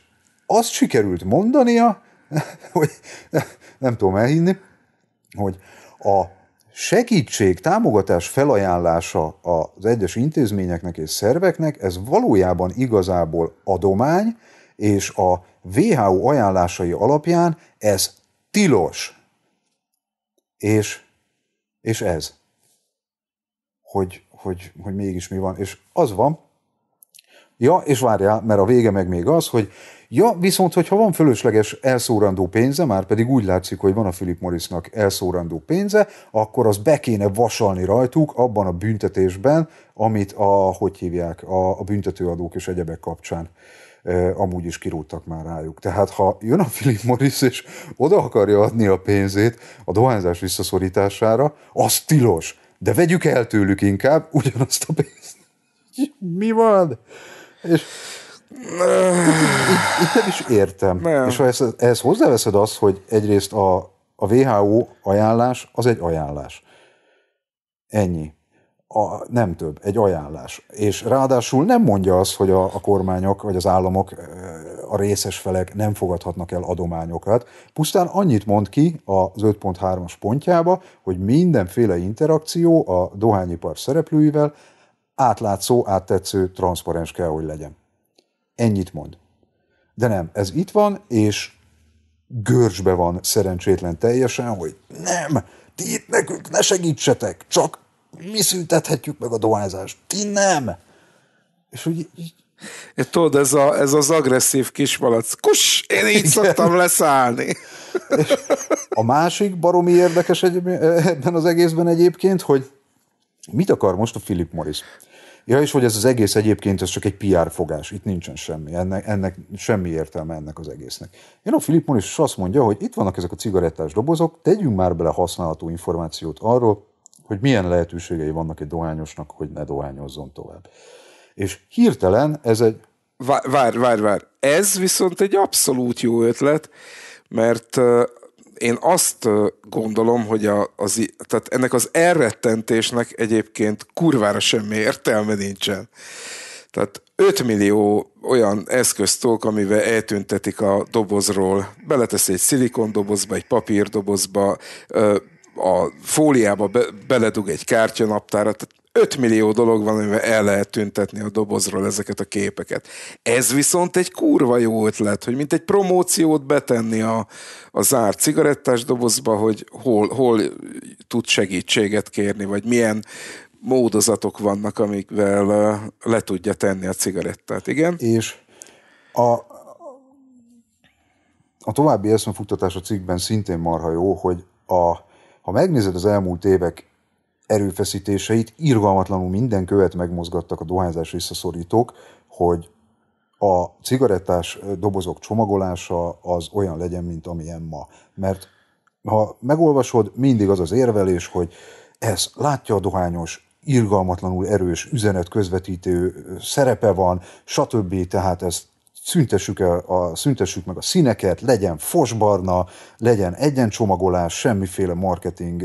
azt sikerült mondania, hogy nem tudom elhinni, hogy a segítség, támogatás felajánlása az egyes intézményeknek és szerveknek, ez valójában igazából adomány, és a WHO ajánlásai alapján ez tilos. És, és ez. Hogy, hogy, hogy mégis mi van. És az van, Ja, és várjál, mert a vége meg még az, hogy ja, viszont, hogyha van fölösleges elszórandó pénze, már pedig úgy látszik, hogy van a Philip Morrisnak elszórandó pénze, akkor az be kéne vasalni rajtuk abban a büntetésben, amit a, hogy hívják, a, a büntetőadók és egyebek kapcsán amúgy is kirúgtak már rájuk. Tehát ha jön a Philip Morris, és oda akarja adni a pénzét a dohányzás visszaszorítására, az tilos. De vegyük el tőlük inkább ugyanazt a pénzt. Mi van? És itt, itt nem is értem. Nem. És ha ezt, ehhez hozzáveszed azt, hogy egyrészt a, a WHO ajánlás az egy ajánlás. Ennyi a, nem több, egy ajánlás. És ráadásul nem mondja azt, hogy a, a kormányok vagy az államok, a részes felek nem fogadhatnak el adományokat. Pusztán annyit mond ki az 5.3-as pontjába, hogy mindenféle interakció a dohányipar szereplőivel átlátszó, áttetsző, transzparens kell, hogy legyen. Ennyit mond. De nem, ez itt van, és görcsbe van szerencsétlen teljesen, hogy nem, ti itt nekünk ne segítsetek, csak mi szüntethetjük meg a dohányzást. Ti nem! És úgy... É, tudod, ez, a, ez az agresszív kismalac. Kus, én így Igen. szoktam leszállni. És a másik baromi érdekes egy, e, ebben az egészben egyébként, hogy mit akar most a Philip Morris? Ja, és hogy ez az egész egyébként, ez csak egy PR fogás, itt nincsen semmi, ennek, ennek semmi értelme ennek az egésznek. Én a Philip Morris azt mondja, hogy itt vannak ezek a cigarettás dobozok, tegyünk már bele használható információt arról, hogy milyen lehetőségei vannak egy dohányosnak, hogy ne dohányozzon tovább. És hirtelen ez egy... Várj, várj, vár. Ez viszont egy abszolút jó ötlet, mert én azt gondolom, hogy a, az, tehát ennek az elrettentésnek egyébként kurvára semmi értelme nincsen. Tehát 5 millió olyan eszköztól, amivel eltüntetik a dobozról, beletesz egy szilikon dobozba, egy papír dobozba, a fóliába be, beledug egy kártyanaptárat, tehát 5 millió dolog van, amivel el lehet tüntetni a dobozról ezeket a képeket. Ez viszont egy kurva jó ötlet, hogy mint egy promóciót betenni a, a zárt cigarettás dobozba, hogy hol, hol tud segítséget kérni, vagy milyen módozatok vannak, amikvel le tudja tenni a cigarettát, igen? És a, a további eszmefuttatás a cikkben szintén marha jó, hogy a ha megnézed az elmúlt évek erőfeszítéseit, irgalmatlanul minden követ megmozgattak a dohányzás visszaszorítók, hogy a cigarettás dobozok csomagolása az olyan legyen, mint amilyen ma. Mert ha megolvasod, mindig az az érvelés, hogy ez látja a dohányos, irgalmatlanul erős üzenet közvetítő szerepe van, stb. Tehát ezt szüntessük, el a, szüntessük meg a színeket, legyen fosbarna, legyen egyencsomagolás, semmiféle marketing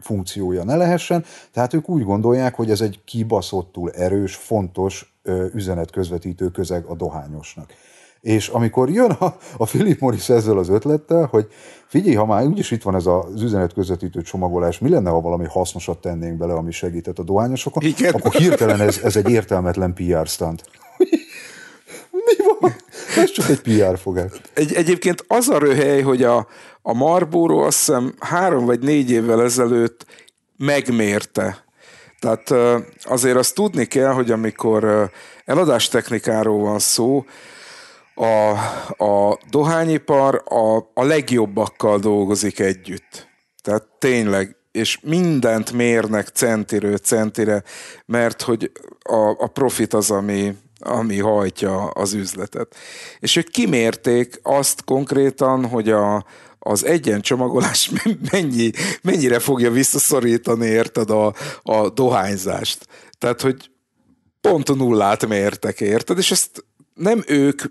funkciója ne lehessen. Tehát ők úgy gondolják, hogy ez egy kibaszottul erős, fontos üzenetközvetítő közeg a dohányosnak. És amikor jön a, a Philip Morris ezzel az ötlettel, hogy figyelj, ha már úgyis itt van ez az üzenetközvetítő csomagolás, mi lenne, ha valami hasznosat tennénk bele, ami segített a dohányosokon, Igen. akkor hirtelen ez, ez egy értelmetlen PR stunt mi van? Ez csak egy PR fogás. Egy, egyébként az a röhely, hogy a, a Marlboro azt hiszem három vagy négy évvel ezelőtt megmérte. Tehát azért azt tudni kell, hogy amikor eladástechnikáról van szó, a, a dohányipar a, a legjobbakkal dolgozik együtt. Tehát tényleg, és mindent mérnek centiről centire, mert hogy a, a profit az, ami, ami hajtja az üzletet. És ők kimérték azt konkrétan, hogy a, az egyen csomagolás mennyi, mennyire fogja visszaszorítani, érted, a, a dohányzást. Tehát, hogy pont a nullát mértek, érted? És ezt nem ők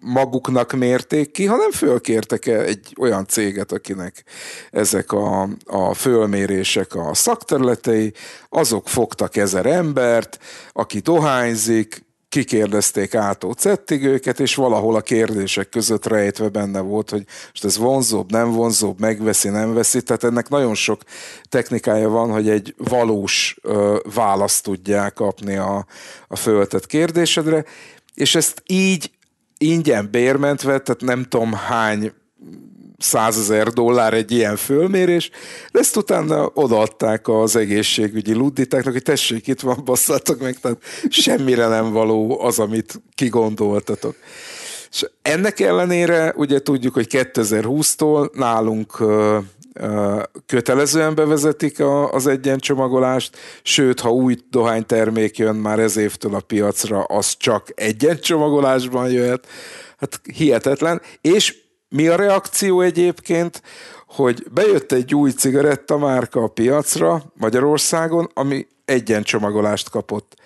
maguknak mérték ki, hanem fölkértek egy olyan céget, akinek ezek a, a fölmérések a szakterületei, azok fogtak ezer embert, aki dohányzik, kikérdezték ától cettig őket, és valahol a kérdések között rejtve benne volt, hogy most ez vonzóbb, nem vonzóbb, megveszi, nem veszi, tehát ennek nagyon sok technikája van, hogy egy valós ö, választ tudják kapni a, a föltett kérdésedre, és ezt így ingyen bérmentve, tehát nem tudom hány százezer dollár egy ilyen fölmérés, de ezt utána odaadták az egészségügyi ludditáknak, hogy tessék, itt van, basszátok meg, tehát semmire nem való az, amit kigondoltatok. És ennek ellenére ugye tudjuk, hogy 2020-tól nálunk kötelezően bevezetik az egyencsomagolást, sőt, ha új dohánytermék jön már ez évtől a piacra, az csak egyencsomagolásban jöhet. Hát hihetetlen. És mi a reakció egyébként, hogy bejött egy új márka a piacra Magyarországon, ami egyen csomagolást kapott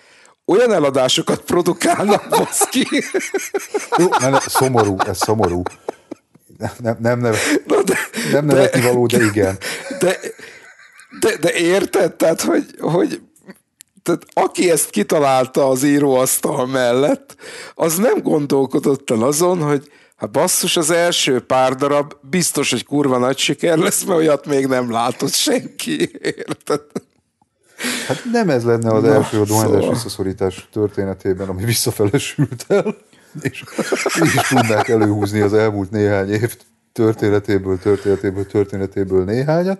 olyan eladásokat produkálnak, baszki. nem, szomorú, ez szomorú. Nem, nem, nem, nem, de, nem neveti de, való, de igen. De, de, de érted? Tehát, hogy, hogy tehát aki ezt kitalálta az íróasztal mellett, az nem gondolkodott el azon, hogy Hát basszus, az első pár darab biztos, hogy kurva nagy siker lesz, mert olyat még nem látott senki. Érted? Hát nem ez lenne az Na, első dohányzás szóval. visszaszorítás történetében, ami visszafelesült el, és így is tudnák előhúzni az elmúlt néhány év történetéből, történetéből, történetéből néhányat,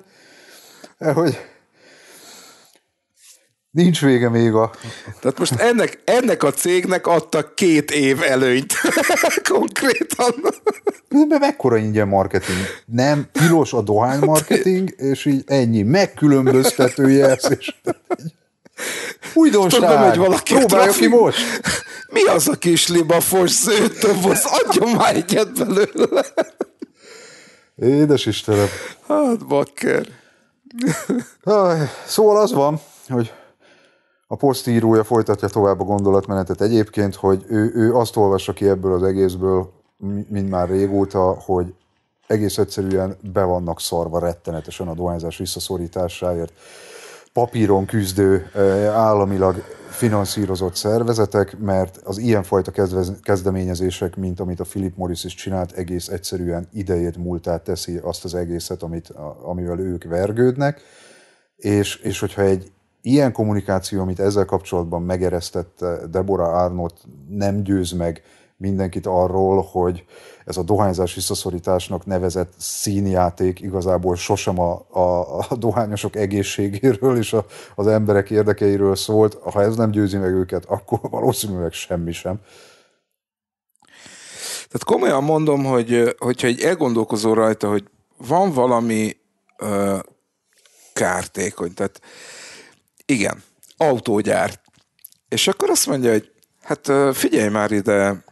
eh, hogy Nincs vége még a... Tehát most ennek, ennek a cégnek adtak két év előnyt konkrétan. De mekkora ingyen marketing? Nem, tilos a dohány hát, marketing, és így ennyi. Megkülönböztető és... Újdonság! Tudom, hogy valaki Próbálja ki most! Mi az a kis libafos szőtöboz? Adjon már egyet belőle! Édes Istenem! Hát, bakker! Szóval az van, hogy a poszt írója folytatja tovább a gondolatmenetet egyébként, hogy ő, ő azt olvassa ki ebből az egészből, mint már régóta, hogy egész egyszerűen be vannak szarva rettenetesen a dohányzás visszaszorításáért papíron küzdő államilag finanszírozott szervezetek, mert az ilyenfajta kezdeményezések, mint amit a Philip Morris is csinált, egész egyszerűen idejét múltát teszi azt az egészet, amit, amivel ők vergődnek, és, és hogyha egy ilyen kommunikáció, amit ezzel kapcsolatban megeresztett Deborah Arnott, nem győz meg mindenkit arról, hogy ez a dohányzás visszaszorításnak nevezett színjáték igazából sosem a, a, a dohányosok egészségéről és a, az emberek érdekeiről szólt. Ha ez nem győzi meg őket, akkor valószínűleg semmi sem. Tehát komolyan mondom, hogy hogyha egy elgondolkozó rajta, hogy van valami ö, kártékony, tehát igen, autógyár. És akkor azt mondja, hogy hát figyelj már ide,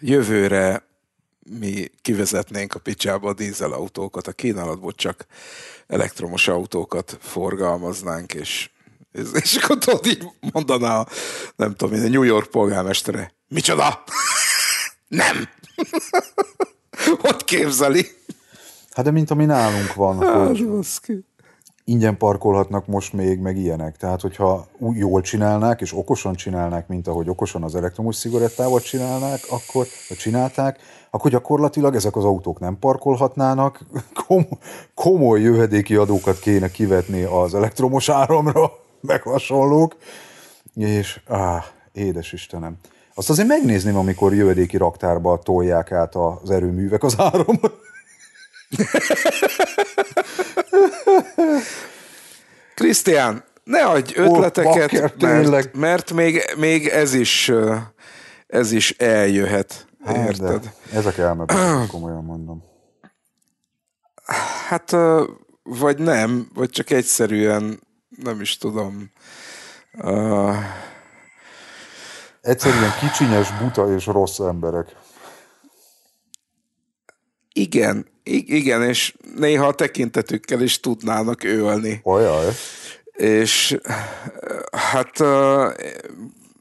jövőre mi kivezetnénk a picsába a dízelautókat, a kínálatból csak elektromos autókat forgalmaznánk, és, és akkor tudod, így mondaná, nem tudom én, a New York polgármestere, micsoda? nem! Hogy képzeli? Hát de mint ami nálunk van. Hát, hogy ingyen parkolhatnak most még, meg ilyenek. Tehát, hogyha úgy jól csinálnák, és okosan csinálnák, mint ahogy okosan az elektromos cigarettával csinálnák, akkor csinálták, akkor gyakorlatilag ezek az autók nem parkolhatnának, Kom- komoly jövedéki adókat kéne kivetni az elektromos áramra, meg hasonlók, és áh, édes Istenem. Azt azért megnézném, amikor jövedéki raktárba tolják át az erőművek az áramot. Krisztián, ne adj ötleteket, oh, bakker, mert, mert még, még ez is ez is eljöhet. Hát, érted? ezek elmebek, komolyan mondom. Hát, vagy nem, vagy csak egyszerűen, nem is tudom. Uh... Egyszerűen kicsinyes, buta és rossz emberek. Igen, igen, és néha a tekintetükkel is tudnának ölni. Olyan. És hát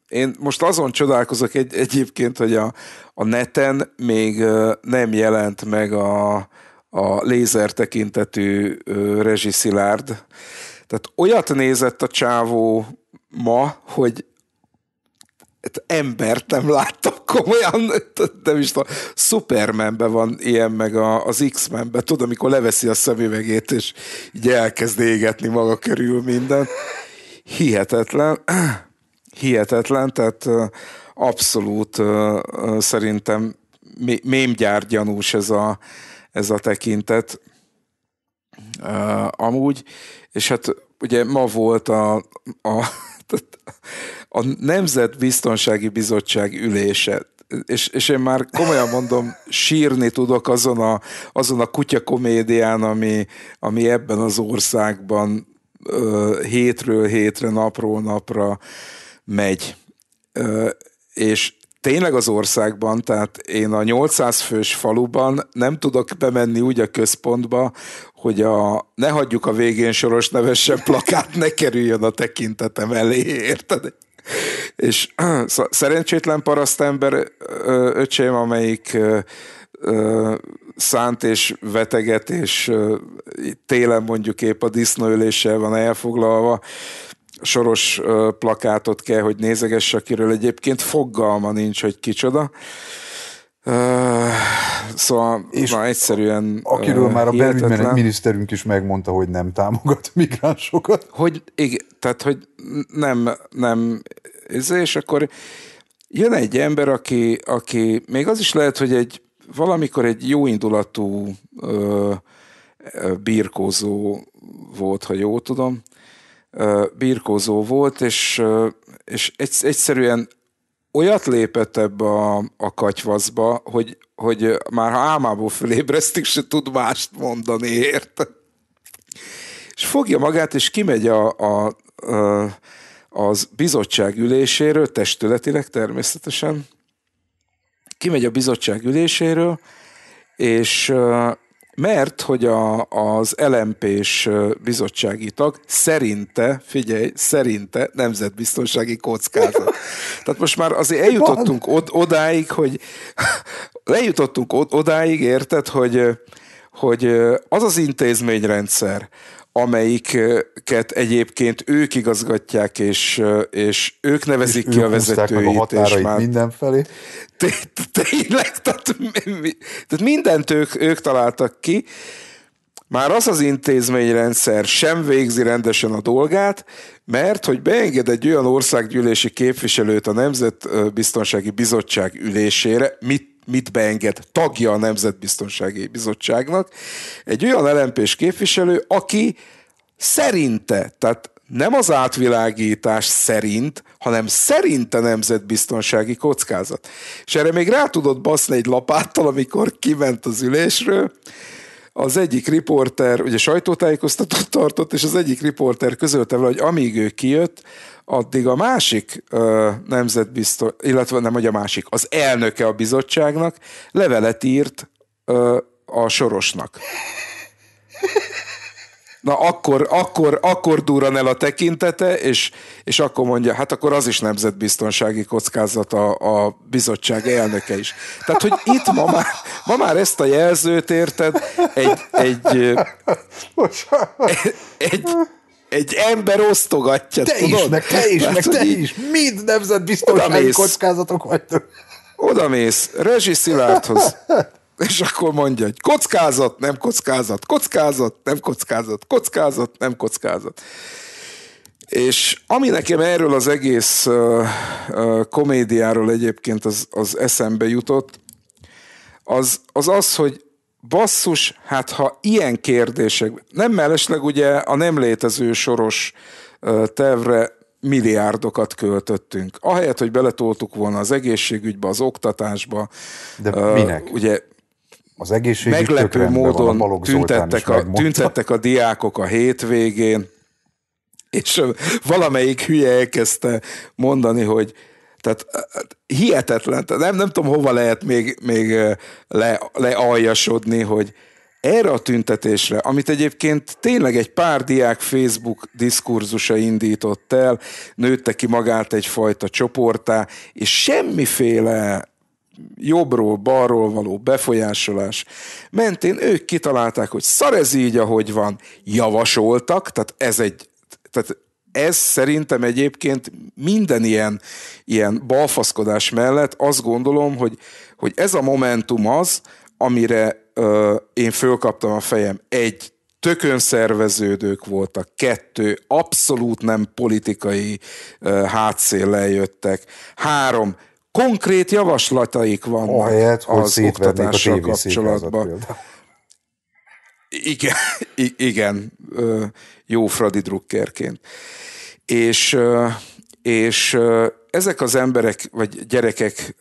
én most azon csodálkozok egy, egyébként, hogy a, a neten még nem jelent meg a, a lézer tekintetű rezsiszilárd. Tehát olyat nézett a csávó ma, hogy Hát embert nem láttam komolyan, nem is tudom, Supermanben van ilyen, meg a, az X-Menben, tudod, amikor leveszi a szemüvegét, és így elkezd égetni maga körül minden. Hihetetlen, hihetetlen, tehát abszolút szerintem mémgyár gyanús ez a, ez a tekintet amúgy, és hát ugye ma volt a, a a Nemzetbiztonsági Bizottság ülése és, és én már komolyan mondom, sírni tudok azon a, azon a kutyakomédián, ami, ami ebben az országban ö, hétről hétre, napról napra megy. Ö, és tényleg az országban, tehát én a 800 fős faluban nem tudok bemenni úgy a központba, hogy a ne hagyjuk a végén soros nevesen plakát ne kerüljön a tekintetem elé, érted? És szóval szerencsétlen parasztember öcsém, amelyik szánt és veteget, és télen mondjuk épp a disznőléssel van elfoglalva, soros plakátot kell, hogy nézeges, akiről egyébként fogalma nincs, hogy kicsoda. szóval és na, egyszerűen Akiről már a belügyminiszterünk is megmondta, hogy nem támogat migránsokat. Hogy, igen, tehát, hogy nem, nem, és akkor jön egy ember, aki, aki még az is lehet, hogy egy valamikor egy jóindulatú ö, birkózó volt, ha jól tudom, birkózó volt, és, és egyszerűen olyat lépett ebbe a, a katyvaszba, hogy, hogy már ha álmából fölébresztik, se tud mást mondani, érte. És fogja magát, és kimegy a, a, a, az bizottság üléséről, testületileg természetesen, kimegy a bizottság üléséről, és mert hogy a, az LMP-s bizottsági tag szerinte, figyelj, szerinte nemzetbiztonsági kockázat. Tehát most már azért eljutottunk od, odáig, hogy lejutottunk od, odáig, érted, hogy hogy az az intézményrendszer, amelyiket egyébként ők igazgatják, és, és ők nevezik és ki ők a vezetőit. Meg a határait és már... mindenfelé. Tényleg, tehát, tehát mindent ők, ők találtak ki. Már az az intézményrendszer sem végzi rendesen a dolgát, mert hogy beenged egy olyan országgyűlési képviselőt a Nemzetbiztonsági Bizottság ülésére, mit mit beenged tagja a Nemzetbiztonsági Bizottságnak, egy olyan lmp képviselő, aki szerinte, tehát nem az átvilágítás szerint, hanem szerinte nemzetbiztonsági kockázat. És erre még rá tudott baszni egy lapáttal, amikor kiment az ülésről, az egyik riporter, ugye sajtótájékoztatót tartott, és az egyik riporter közölte vele, hogy amíg ő kijött, addig a másik ö, nemzetbiztos, illetve nem, hogy a másik, az elnöke a bizottságnak levelet írt ö, a Sorosnak. Na akkor, akkor, akkor durran el a tekintete, és, és akkor mondja, hát akkor az is nemzetbiztonsági kockázat a, a bizottság elnöke is. Tehát, hogy itt ma már, ma már ezt a jelzőt érted, egy, egy, egy, egy egy ember osztogatja, te tudod? is, meg te is, Lát, meg te így, is. Mind nemzetbiztonsági kockázatok vagytok. Oda mész, Rezsi Szilárdhoz, és akkor mondja, hogy kockázat, nem kockázat, kockázat, nem kockázat, kockázat, nem kockázat. És ami nekem erről az egész uh, uh, komédiáról egyébként az, az eszembe jutott, az, az az, hogy basszus, hát ha ilyen kérdések, nem mellesleg ugye a nem létező soros tevre milliárdokat költöttünk. Ahelyett, hogy beletoltuk volna az egészségügybe, az oktatásba. De uh, minek? Ugye az egészségügy meglepő módon van, a tüntettek, a, tüntettek a diákok a hétvégén, és valamelyik hülye elkezdte mondani, hogy tehát hát, hihetetlen. Nem, nem tudom, hova lehet még, még le, lealjasodni, hogy erre a tüntetésre, amit egyébként tényleg egy pár diák Facebook diskurzusa indított el, nőtte ki magát egyfajta csoportá, és semmiféle jobbról, balról való befolyásolás mentén ők kitalálták, hogy szar ez így, ahogy van, javasoltak, tehát ez egy, tehát ez szerintem egyébként minden ilyen, ilyen balfaszkodás mellett azt gondolom, hogy, hogy ez a momentum az, amire ö, én fölkaptam a fejem. Egy, tökön szerveződők voltak, kettő, abszolút nem politikai ö, hátszéllel jöttek, három, konkrét javaslataik vannak Ahelyett, hogy az oktatással a kapcsolatban. Igen, igen. Ö, jó Fradi Druckerként. És, és ezek az emberek, vagy gyerekek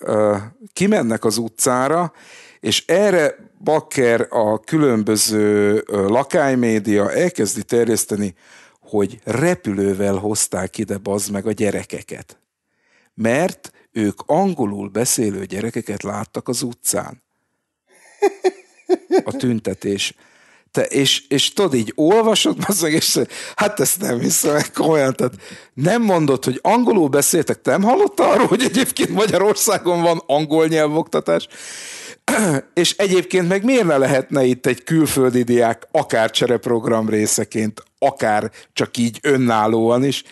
kimennek az utcára, és erre Bakker a különböző lakálymédia elkezdi terjeszteni, hogy repülővel hozták ide bazd meg a gyerekeket. Mert ők angolul beszélő gyerekeket láttak az utcán. A tüntetés te, és, és tudod, így olvasod, mazzag, és hát ezt nem hiszem, komolyan, tehát nem mondod, hogy angolul beszéltek, nem hallottál arról, hogy egyébként Magyarországon van angol nyelvoktatás? és egyébként meg miért ne lehetne itt egy külföldi diák akár csereprogram részeként, akár csak így önállóan is.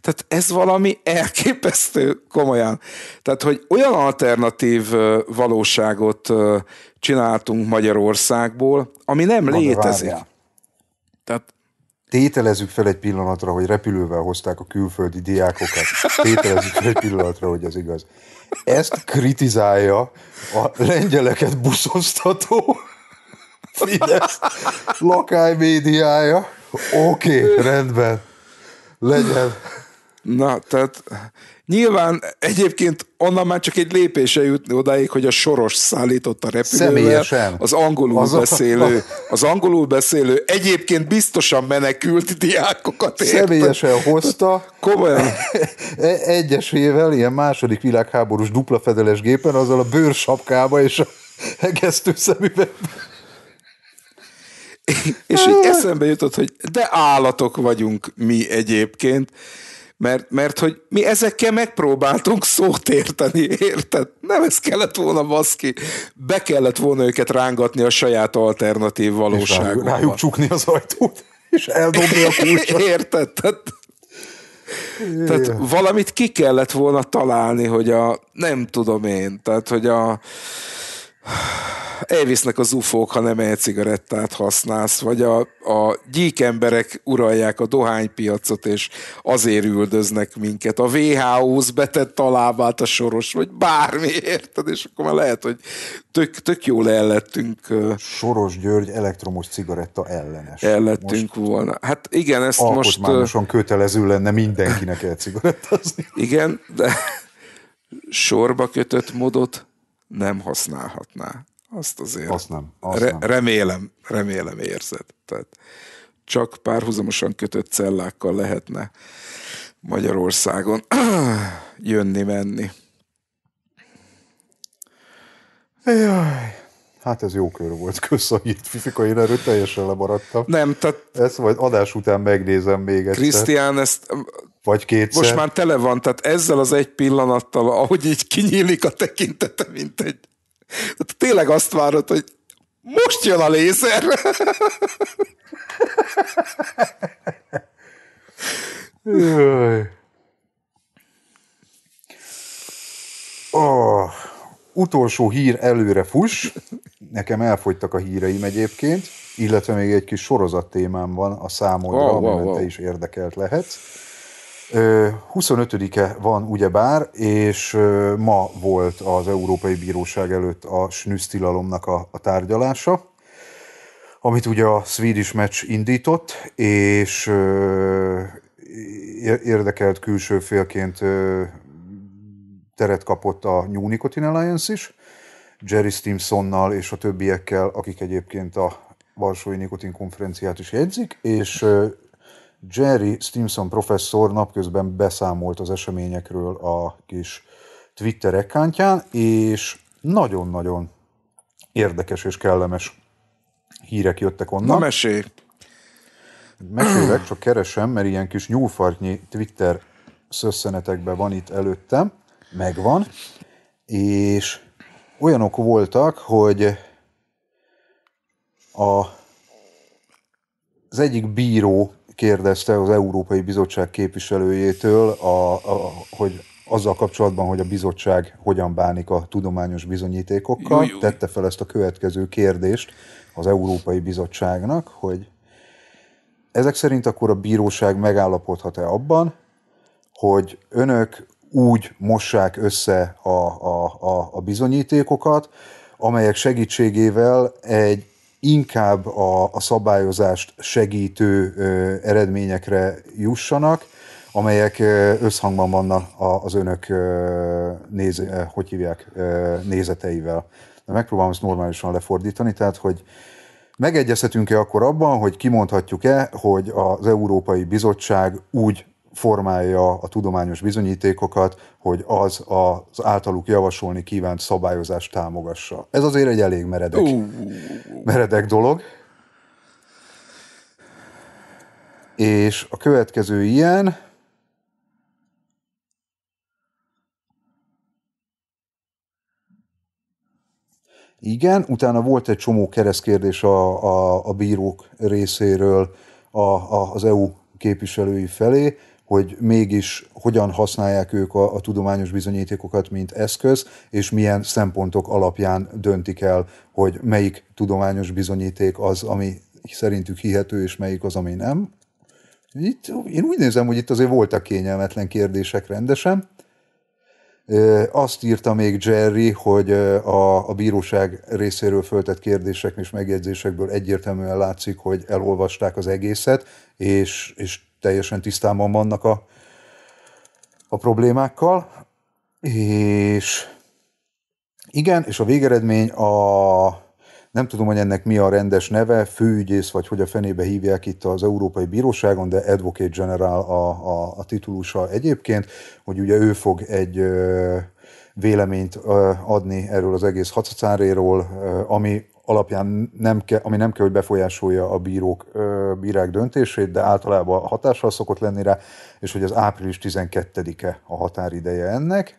Tehát ez valami elképesztő komolyan. Tehát, hogy olyan alternatív valóságot csináltunk Magyarországból, ami nem Magyar létezik. Tehát tételezzük fel egy pillanatra, hogy repülővel hozták a külföldi diákokat. Tételezzük fel egy pillanatra, hogy ez igaz. Ezt kritizálja a lengyeleket buszoztató Fidesz lakály médiája. Oké, okay, rendben. Legyen. Na, tehát nyilván egyébként onnan már csak egy lépése jutni odáig, hogy a soros szállított a repülővel az angolul Azok beszélő, az angolul beszélő egyébként biztosan menekült diákokat érte. Személyesen hozta. Komolyan. E, egyesével, ilyen második világháborús dupla fedeles gépen, azzal a bőrsapkába és a hegesztő szemüvegben. És így eszembe jutott, hogy de állatok vagyunk mi egyébként. Mert, mert hogy mi ezekkel megpróbáltunk szót érteni, érted? Nem ez kellett volna, baszki. Be kellett volna őket rángatni a saját alternatív valóságba. Rájuk, rájuk csukni az ajtót, és eldobni a kulcsot. Érted? Tehát, tehát valamit ki kellett volna találni, hogy a, nem tudom én, tehát hogy a elvisznek az ufók, ha nem egy cigarettát használsz, vagy a, a gyíkemberek uralják a dohánypiacot, és azért üldöznek minket. A WHO-hoz betett lábát a soros, vagy bármi, érted? És akkor már lehet, hogy tök, tök jól ellettünk. Soros György elektromos cigaretta ellenes. Ellettünk most volna. Hát igen, ezt most... Alkotmányosan kötelező lenne mindenkinek cigarettázni. Igen, de sorba kötött modot nem használhatná. Azt azért. Azt nem. Azt re- nem. Remélem, remélem érzed. Tehát csak párhuzamosan kötött cellákkal lehetne Magyarországon jönni-menni. Jaj. Hát ez jó kör volt, köszönjük, Fifika, fizikai erő teljesen lemaradtam. Nem, tehát... Ezt majd adás után megnézem még egyszer. Krisztián, ezt... Vagy kétszer. Most már tele van, tehát ezzel az egy pillanattal, ahogy így kinyílik a tekintete, mint egy Tényleg azt várod, hogy most jön a lézer. oh, utolsó hír előre fuss. Nekem elfogytak a híreim egyébként, illetve még egy kis sorozat témám van a számodra, oh, wow, amiben wow. te is érdekelt lehet. 25-e van ugyebár, és ma volt az Európai Bíróság előtt a snüsztilalomnak a, a tárgyalása, amit ugye a Swedish Match indított, és érdekelt külső félként teret kapott a New Nicotine Alliance is, Jerry Stimsonnal és a többiekkel, akik egyébként a Varsói Nikotin konferenciát is jegyzik, és Jerry Stimson professzor napközben beszámolt az eseményekről a kis Twitter ekkántján, és nagyon-nagyon érdekes és kellemes hírek jöttek onnan. Na mesélj! Mesélek, csak keresem, mert ilyen kis nyúlfartnyi Twitter szösszenetekben van itt előttem, megvan, és olyanok voltak, hogy a, az egyik bíró kérdezte az Európai Bizottság képviselőjétől, a, a, hogy azzal kapcsolatban, hogy a bizottság hogyan bánik a tudományos bizonyítékokkal, Jújú. tette fel ezt a következő kérdést az Európai Bizottságnak, hogy ezek szerint akkor a bíróság megállapodhat-e abban, hogy önök úgy mossák össze a, a, a, a bizonyítékokat, amelyek segítségével egy inkább a, a szabályozást segítő ö, eredményekre jussanak, amelyek összhangban vannak az önök néz, hogy hívják, nézeteivel. De megpróbálom ezt normálisan lefordítani, tehát hogy megegyezhetünk-e akkor abban, hogy kimondhatjuk-e, hogy az Európai Bizottság úgy formálja a tudományos bizonyítékokat, hogy az az általuk javasolni kívánt szabályozást támogassa. Ez azért egy elég meredek, meredek dolog. És a következő ilyen, Igen, utána volt egy csomó keresztkérdés a, a, a bírók részéről a, a, az EU képviselői felé, hogy mégis hogyan használják ők a, a tudományos bizonyítékokat, mint eszköz, és milyen szempontok alapján döntik el, hogy melyik tudományos bizonyíték az, ami szerintük hihető, és melyik az, ami nem. Itt, én úgy nézem, hogy itt azért voltak kényelmetlen kérdések rendesen. Azt írta még Jerry, hogy a, a bíróság részéről föltett kérdések és megjegyzésekből egyértelműen látszik, hogy elolvasták az egészet, és, és teljesen tisztában vannak a, a problémákkal, és igen, és a végeredmény a, nem tudom, hogy ennek mi a rendes neve, főügyész, vagy hogy a fenébe hívják itt az Európai Bíróságon, de Advocate General a, a, a titulusa egyébként, hogy ugye ő fog egy ö, véleményt ö, adni erről az egész hacacáréről, ö, ami alapján nem ke, ami nem kell, hogy befolyásolja a bírók, bírák döntését, de általában hatással szokott lenni rá, és hogy az április 12-e a határideje ennek.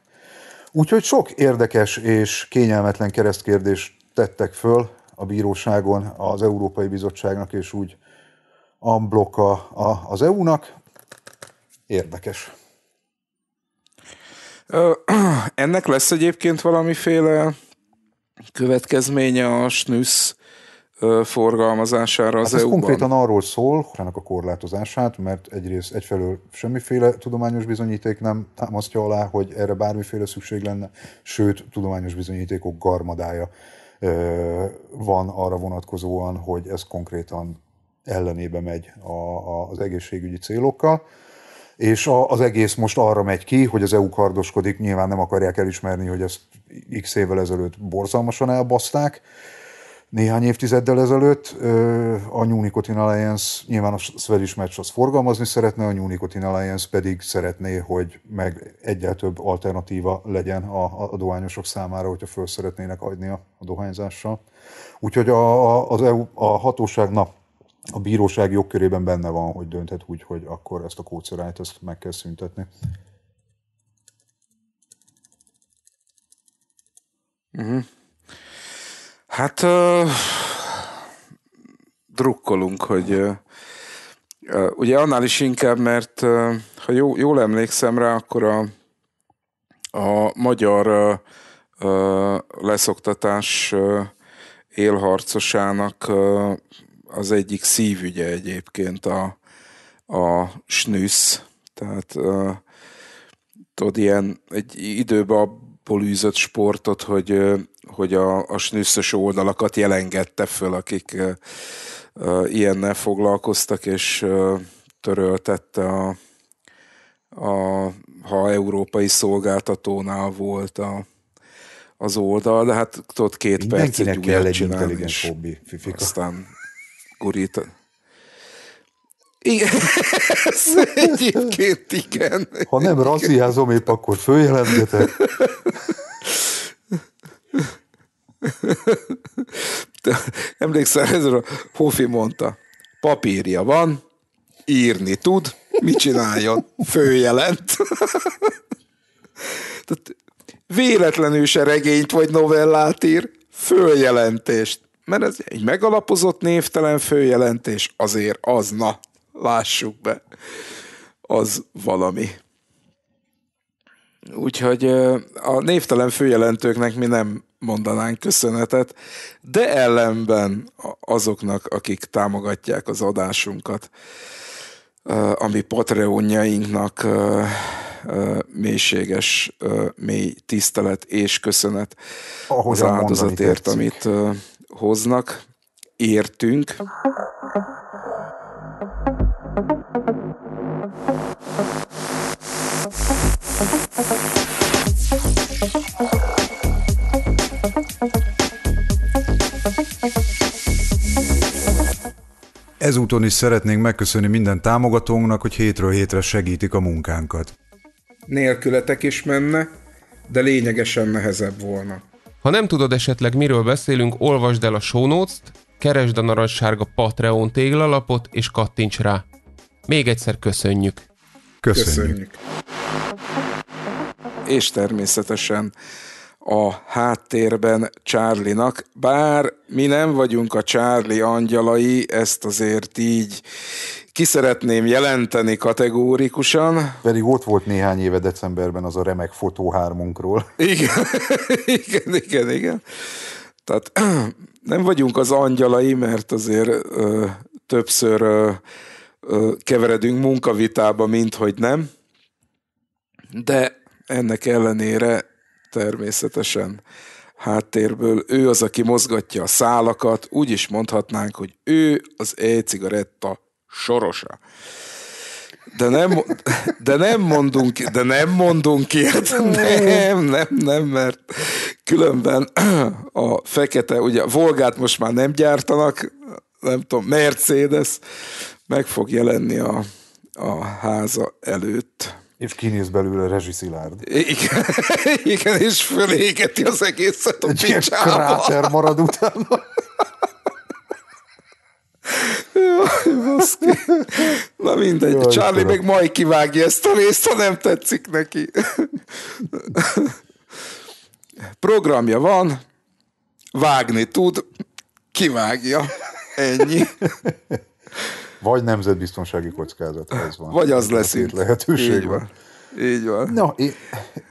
Úgyhogy sok érdekes és kényelmetlen keresztkérdést tettek föl a bíróságon az Európai Bizottságnak, és úgy a blokka a, az EU-nak. Érdekes. ennek lesz egyébként valamiféle következménye a snüsz forgalmazására az hát EU-ban. E konkrétan arról szól, ennek a korlátozását, mert egyrészt egyfelől semmiféle tudományos bizonyíték nem támasztja alá, hogy erre bármiféle szükség lenne, sőt, tudományos bizonyítékok garmadája van arra vonatkozóan, hogy ez konkrétan ellenébe megy a, az egészségügyi célokkal és a, az egész most arra megy ki, hogy az EU kardoskodik, nyilván nem akarják elismerni, hogy ezt x évvel ezelőtt borzalmasan elbaszták, néhány évtizeddel ezelőtt. A New Nicotine Alliance, nyilván a Swedish Match az forgalmazni szeretne, a New Nicotine Alliance pedig szeretné, hogy meg egyel több alternatíva legyen a, a dohányosok számára, hogyha föl szeretnének adni a, a dohányzással. Úgyhogy a, a, az EU, a hatóság, na, a bíróság jogkörében benne van, hogy dönthet úgy, hogy akkor ezt a kócerányt ezt meg kell szüntetni. Uh-huh. Hát uh, drukkolunk, hogy uh, ugye annál is inkább, mert uh, ha jó, jól emlékszem rá, akkor a, a magyar uh, uh, leszoktatás uh, élharcosának uh, az egyik szívügye egyébként a, a snüssz, tehát uh, tudod, ilyen egy időben abból űzött sportot, hogy, hogy a, a snüsszös oldalakat jelengette föl, akik uh, uh, ilyennel foglalkoztak, és uh, töröltette a, a, ha európai szolgáltatónál volt a, az oldal, de hát tudod, két Mindenkinek percet kell egy intelligens hobbi, fifika. Aztán gurít. Igen, egyébként igen. Ha nem raziázom épp, akkor följelentetek. emlékszel, ez a Hofi mondta, papírja van, írni tud, mit csináljon? Főjelent. Tehát véletlenül se regényt vagy novellát ír, följelentést mert ez egy megalapozott névtelen főjelentés, azért az, na, lássuk be, az valami. Úgyhogy a névtelen főjelentőknek mi nem mondanánk köszönetet, de ellenben azoknak, akik támogatják az adásunkat, ami Patreonjainknak mélységes, mély tisztelet és köszönet Ahogyan az áldozatért, amit hoznak, értünk. Ezúton is szeretnénk megköszönni minden támogatónknak, hogy hétről hétre segítik a munkánkat. Nélkületek is menne, de lényegesen nehezebb volna. Ha nem tudod esetleg miről beszélünk, olvasd el a show notes-t, keresd a narancssárga Patreon téglalapot és kattints rá. Még egyszer köszönjük! Köszönjük! köszönjük. És természetesen a háttérben Csárlinak, bár mi nem vagyunk a Csárli angyalai, ezt azért így ki szeretném jelenteni kategórikusan. Pedig ott volt néhány éve decemberben az a remek fotó hármunkról. Igen, igen, igen, igen. Tehát nem vagyunk az angyalai, mert azért ö, többször ö, ö, keveredünk munkavitába, mint hogy nem. De ennek ellenére természetesen háttérből. Ő az, aki mozgatja a szálakat, úgy is mondhatnánk, hogy ő az e-cigaretta sorosa. De nem, de nem mondunk, de nem mondunk ilyet, nem, nem, nem, mert különben a fekete, ugye a Volgát most már nem gyártanak, nem tudom, Mercedes meg fog jelenni a, a háza előtt. És kinéz belőle Rezsi Szilárd. Igen, igen és fölégeti az egészet a Egy kráter marad utána. Baszki. Na mindegy, Jaj, Charlie meg majd kivágja ezt a részt, ha nem tetszik neki. Programja van, vágni tud, kivágja. Ennyi. Vagy nemzetbiztonsági kockázat, ez van. Vagy az lesz itt. Lehetőség Így van. van. Így van. Na, én,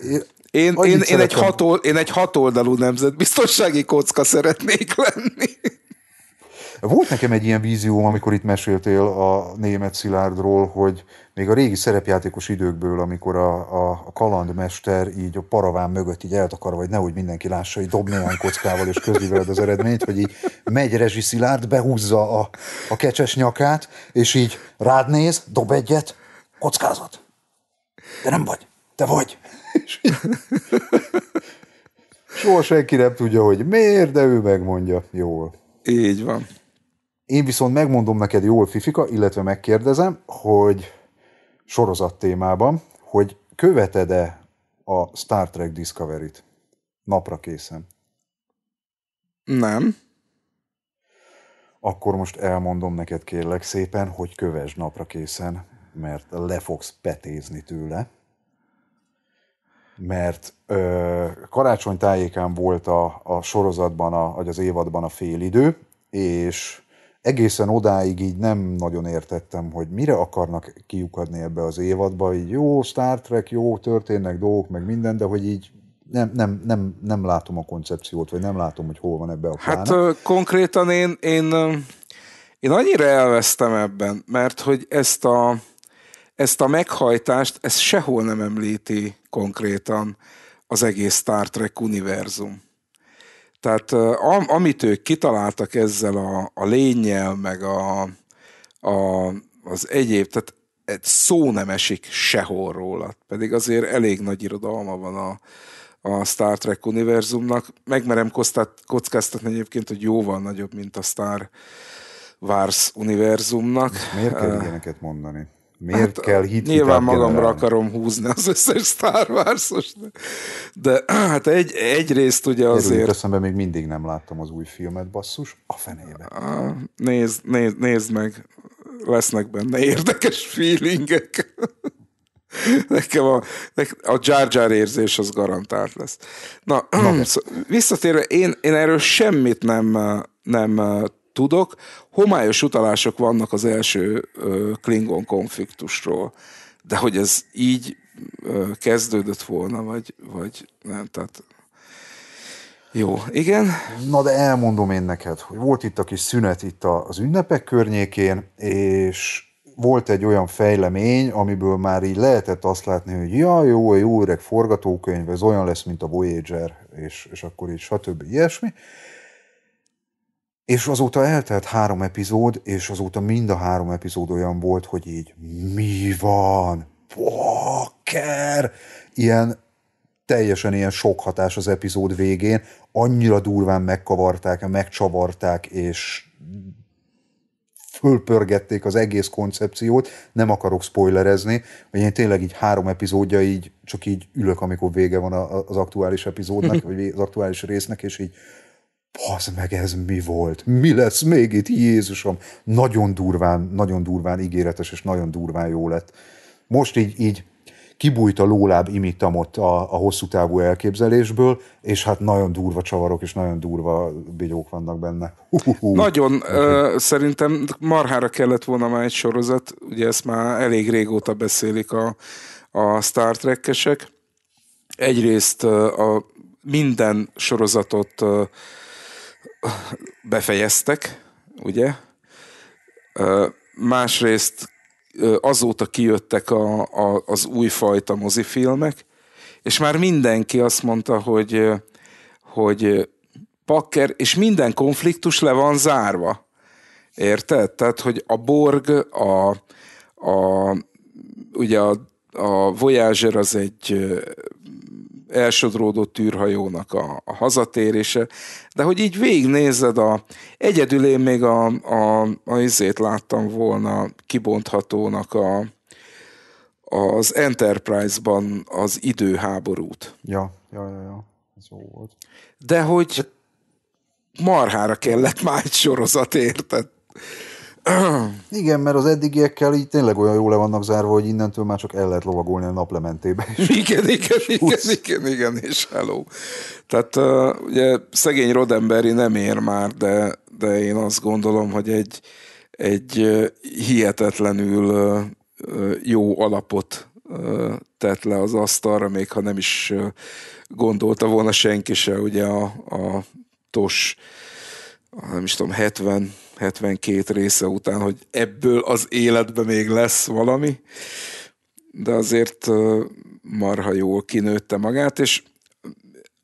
én, én, én, én, egy hatol, én egy hatoldalú nemzetbiztonsági kocka szeretnék lenni. Volt nekem egy ilyen vízióm, amikor itt meséltél a német Szilárdról, hogy még a régi szerepjátékos időkből, amikor a, a, a kalandmester így a paraván mögött így eltakar, vagy nehogy mindenki lássa, hogy dob néhány kockával és közli veled az eredményt, hogy így megy Rezsi Szilárd, behúzza a, a kecses nyakát, és így rád néz, dob egyet, kockázat. De nem vagy, te vagy. Soha senki nem tudja, hogy miért, de ő megmondja jól. Így van. Én viszont megmondom neked jól, Fifika, illetve megkérdezem, hogy sorozat témában, hogy követed-e a Star Trek Discovery-t napra készen? Nem. Akkor most elmondom neked kérlek szépen, hogy kövess napra készen, mert le fogsz petézni tőle. Mert ö, karácsony tájékán volt a, a sorozatban, a, vagy az évadban a félidő, és egészen odáig így nem nagyon értettem, hogy mire akarnak kiukadni ebbe az évadba, így jó Star Trek, jó, történnek dolgok, meg minden, de hogy így nem, nem, nem, nem látom a koncepciót, vagy nem látom, hogy hol van ebbe a hát, plána. Hát ö, konkrétan én, én, én annyira elvesztem ebben, mert hogy ezt a, ezt a meghajtást, ezt sehol nem említi konkrétan az egész Star Trek univerzum. Tehát am, amit ők kitaláltak ezzel a, a lényel, meg a, a, az egyéb, tehát egy szó nem esik sehol róla. Pedig azért elég nagy irodalma van a, a Star Trek univerzumnak. Megmerem kockáztatni egyébként, hogy jóval nagyobb, mint a Star Wars univerzumnak. Miért kell ilyeneket mondani? Hát, Miért hát, kell hit Nyilván magamra generálni? akarom húzni az összes Star wars de, de hát egy, egyrészt ugye azért... Érüljük eszembe, még mindig nem láttam az új filmet, basszus, a fenébe. A, nézd, nézd, nézd meg, lesznek benne érdekes feelingek. Nekem a, a Jar Jar érzés az garantált lesz. Na, Na visszatérve, én, én erről semmit nem, nem tudok. Homályos utalások vannak az első Klingon konfliktusról, de hogy ez így kezdődött volna, vagy, vagy nem, tehát jó, igen. Na de elmondom én neked, hogy volt itt a kis szünet itt az ünnepek környékén, és volt egy olyan fejlemény, amiből már így lehetett azt látni, hogy ja, jó, jó öreg forgatókönyv, ez olyan lesz, mint a Voyager, és, és akkor így stb. ilyesmi. És azóta eltelt három epizód, és azóta mind a három epizód olyan volt, hogy így mi van? Bakker! Ilyen teljesen ilyen sok hatás az epizód végén, annyira durván megkavarták, megcsavarták, és fölpörgették az egész koncepciót, nem akarok spoilerezni, hogy én tényleg így három epizódja így, csak így ülök, amikor vége van az aktuális epizódnak, vagy az aktuális résznek, és így az meg ez mi volt? Mi lesz még itt, Jézusom? Nagyon durván, nagyon durván ígéretes, és nagyon durván jó lett. Most így, így kibújt a lóláb ott a, a hosszú távú elképzelésből, és hát nagyon durva csavarok, és nagyon durva bigyók vannak benne. Uhuhu. Nagyon, uh, szerintem marhára kellett volna már egy sorozat, ugye ezt már elég régóta beszélik a, a Star Trek-esek. Egyrészt uh, a minden sorozatot uh, befejeztek, ugye? Másrészt azóta kijöttek a, a, az újfajta mozifilmek, és már mindenki azt mondta, hogy, hogy pakker, és minden konfliktus le van zárva. Érted? Tehát, hogy a Borg, a, a ugye a, a Voyager az egy elsodródott űrhajónak a, a hazatérése, de hogy így végignézed a... Egyedül én még a, a, a izét láttam volna kibonthatónak a, az Enterprise-ban az időháborút. Ja, ja, ja, ja. Ez jó volt. De hogy marhára kellett már egy sorozat, érted? Igen, mert az eddigiekkel így tényleg olyan jól le vannak zárva, hogy innentől már csak el lehet lovagolni a naplementébe. Is. Igen, igen, igen, igen, igen, és hello. Tehát uh, ugye szegény Rodemberi nem ér már, de, de én azt gondolom, hogy egy, egy hihetetlenül jó alapot tett le az asztalra, még ha nem is gondolta volna senki se, ugye a, a TOS nem is tudom, 70 72 része után, hogy ebből az életben még lesz valami, de azért marha jól kinőtte magát, és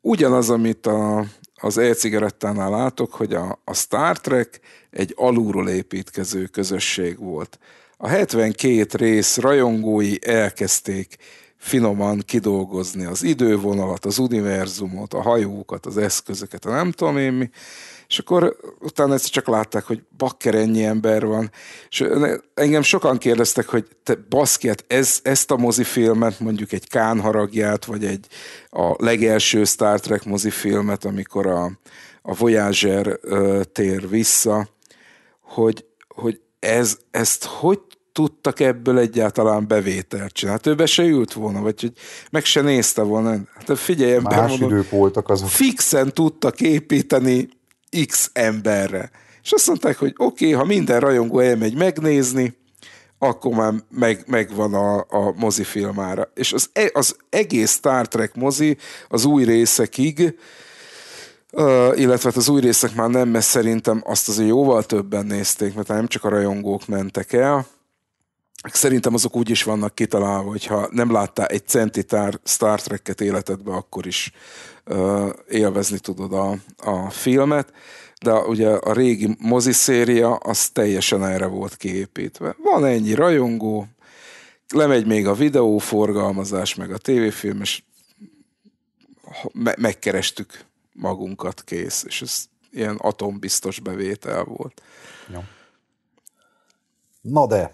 ugyanaz, amit a, az e-cigarettánál látok, hogy a, a Star Trek egy alulról építkező közösség volt. A 72 rész rajongói elkezdték finoman kidolgozni az idővonalat, az univerzumot, a hajókat, az eszközöket, a nem tudom én mi, és akkor utána ezt csak látták, hogy bakker ennyi ember van. És engem sokan kérdeztek, hogy te hát ez, ezt a mozifilmet, mondjuk egy Kán haragját, vagy egy a legelső Star Trek mozifilmet, amikor a, a Voyager uh, tér vissza, hogy, hogy ez, ezt hogy tudtak ebből egyáltalán bevételt csinálni. Hát ő be se ült volna, vagy hogy meg se nézte volna. Hát figyelj, ember, Más mondom, idők voltak azok. Fixen tudtak építeni X emberre. És azt mondták, hogy oké, okay, ha minden rajongó elmegy megnézni, akkor már meg, megvan a, a mozifilmára. És az, e, az egész Star Trek mozi az új részekig, Uh, illetve hát az új részek már nem, mert szerintem azt azért jóval többen nézték, mert nem csak a rajongók mentek el. Szerintem azok úgy is vannak kitalálva, hogyha nem láttál egy centitár Star Trek-et életedbe, akkor is élvezni tudod a, a filmet, de ugye a régi moziszéria az teljesen erre volt kiépítve. Van ennyi rajongó, lemegy még a videóforgalmazás, meg a tévéfilm, és me- megkerestük magunkat kész, és ez ilyen atombiztos bevétel volt. Ja. Na de,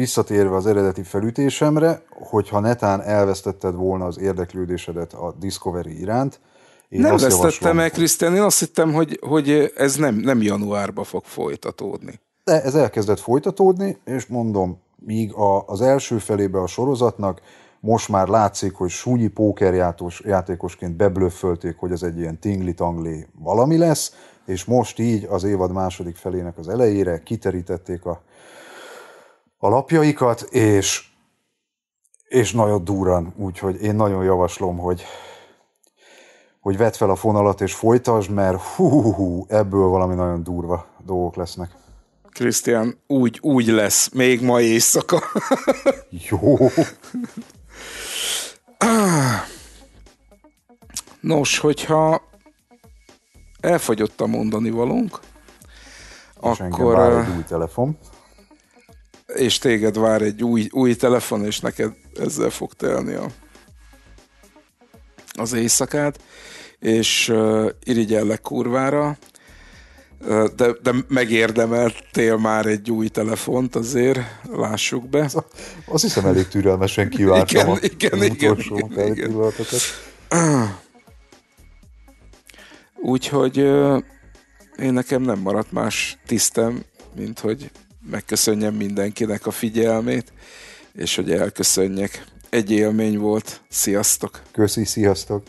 visszatérve az eredeti felütésemre, hogyha netán elvesztetted volna az érdeklődésedet a Discovery iránt, én nem vesztettem el, Krisztián, én azt hittem, hogy, hogy ez nem, nem januárba fog folytatódni. De ez elkezdett folytatódni, és mondom, míg a, az első felébe a sorozatnak most már látszik, hogy súnyi pókerjátos, játékosként beblöffölték, hogy ez egy ilyen tingli-tangli valami lesz, és most így az évad második felének az elejére kiterítették a a lapjaikat, és, és nagyon durran, úgyhogy én nagyon javaslom, hogy, hogy vedd fel a fonalat és folytasd, mert hú, hú, hú ebből valami nagyon durva dolgok lesznek. Krisztián, úgy, úgy lesz, még mai éjszaka. Jó. Nos, hogyha elfogyott a mondani valónk, akkor... Engem új telefon és téged vár egy új, új telefon, és neked ezzel fog telni a, az éjszakát, és uh, irigyellek kurvára, de, de megérdemeltél már egy új telefont azért, lássuk be. Azt, hiszem elég türelmesen kivártam igen, a, igen, utolsó igen, igen. Úgyhogy én nekem nem maradt más tisztem, mint hogy megköszönjem mindenkinek a figyelmét, és hogy elköszönjek. Egy élmény volt. Sziasztok! Köszi, sziasztok!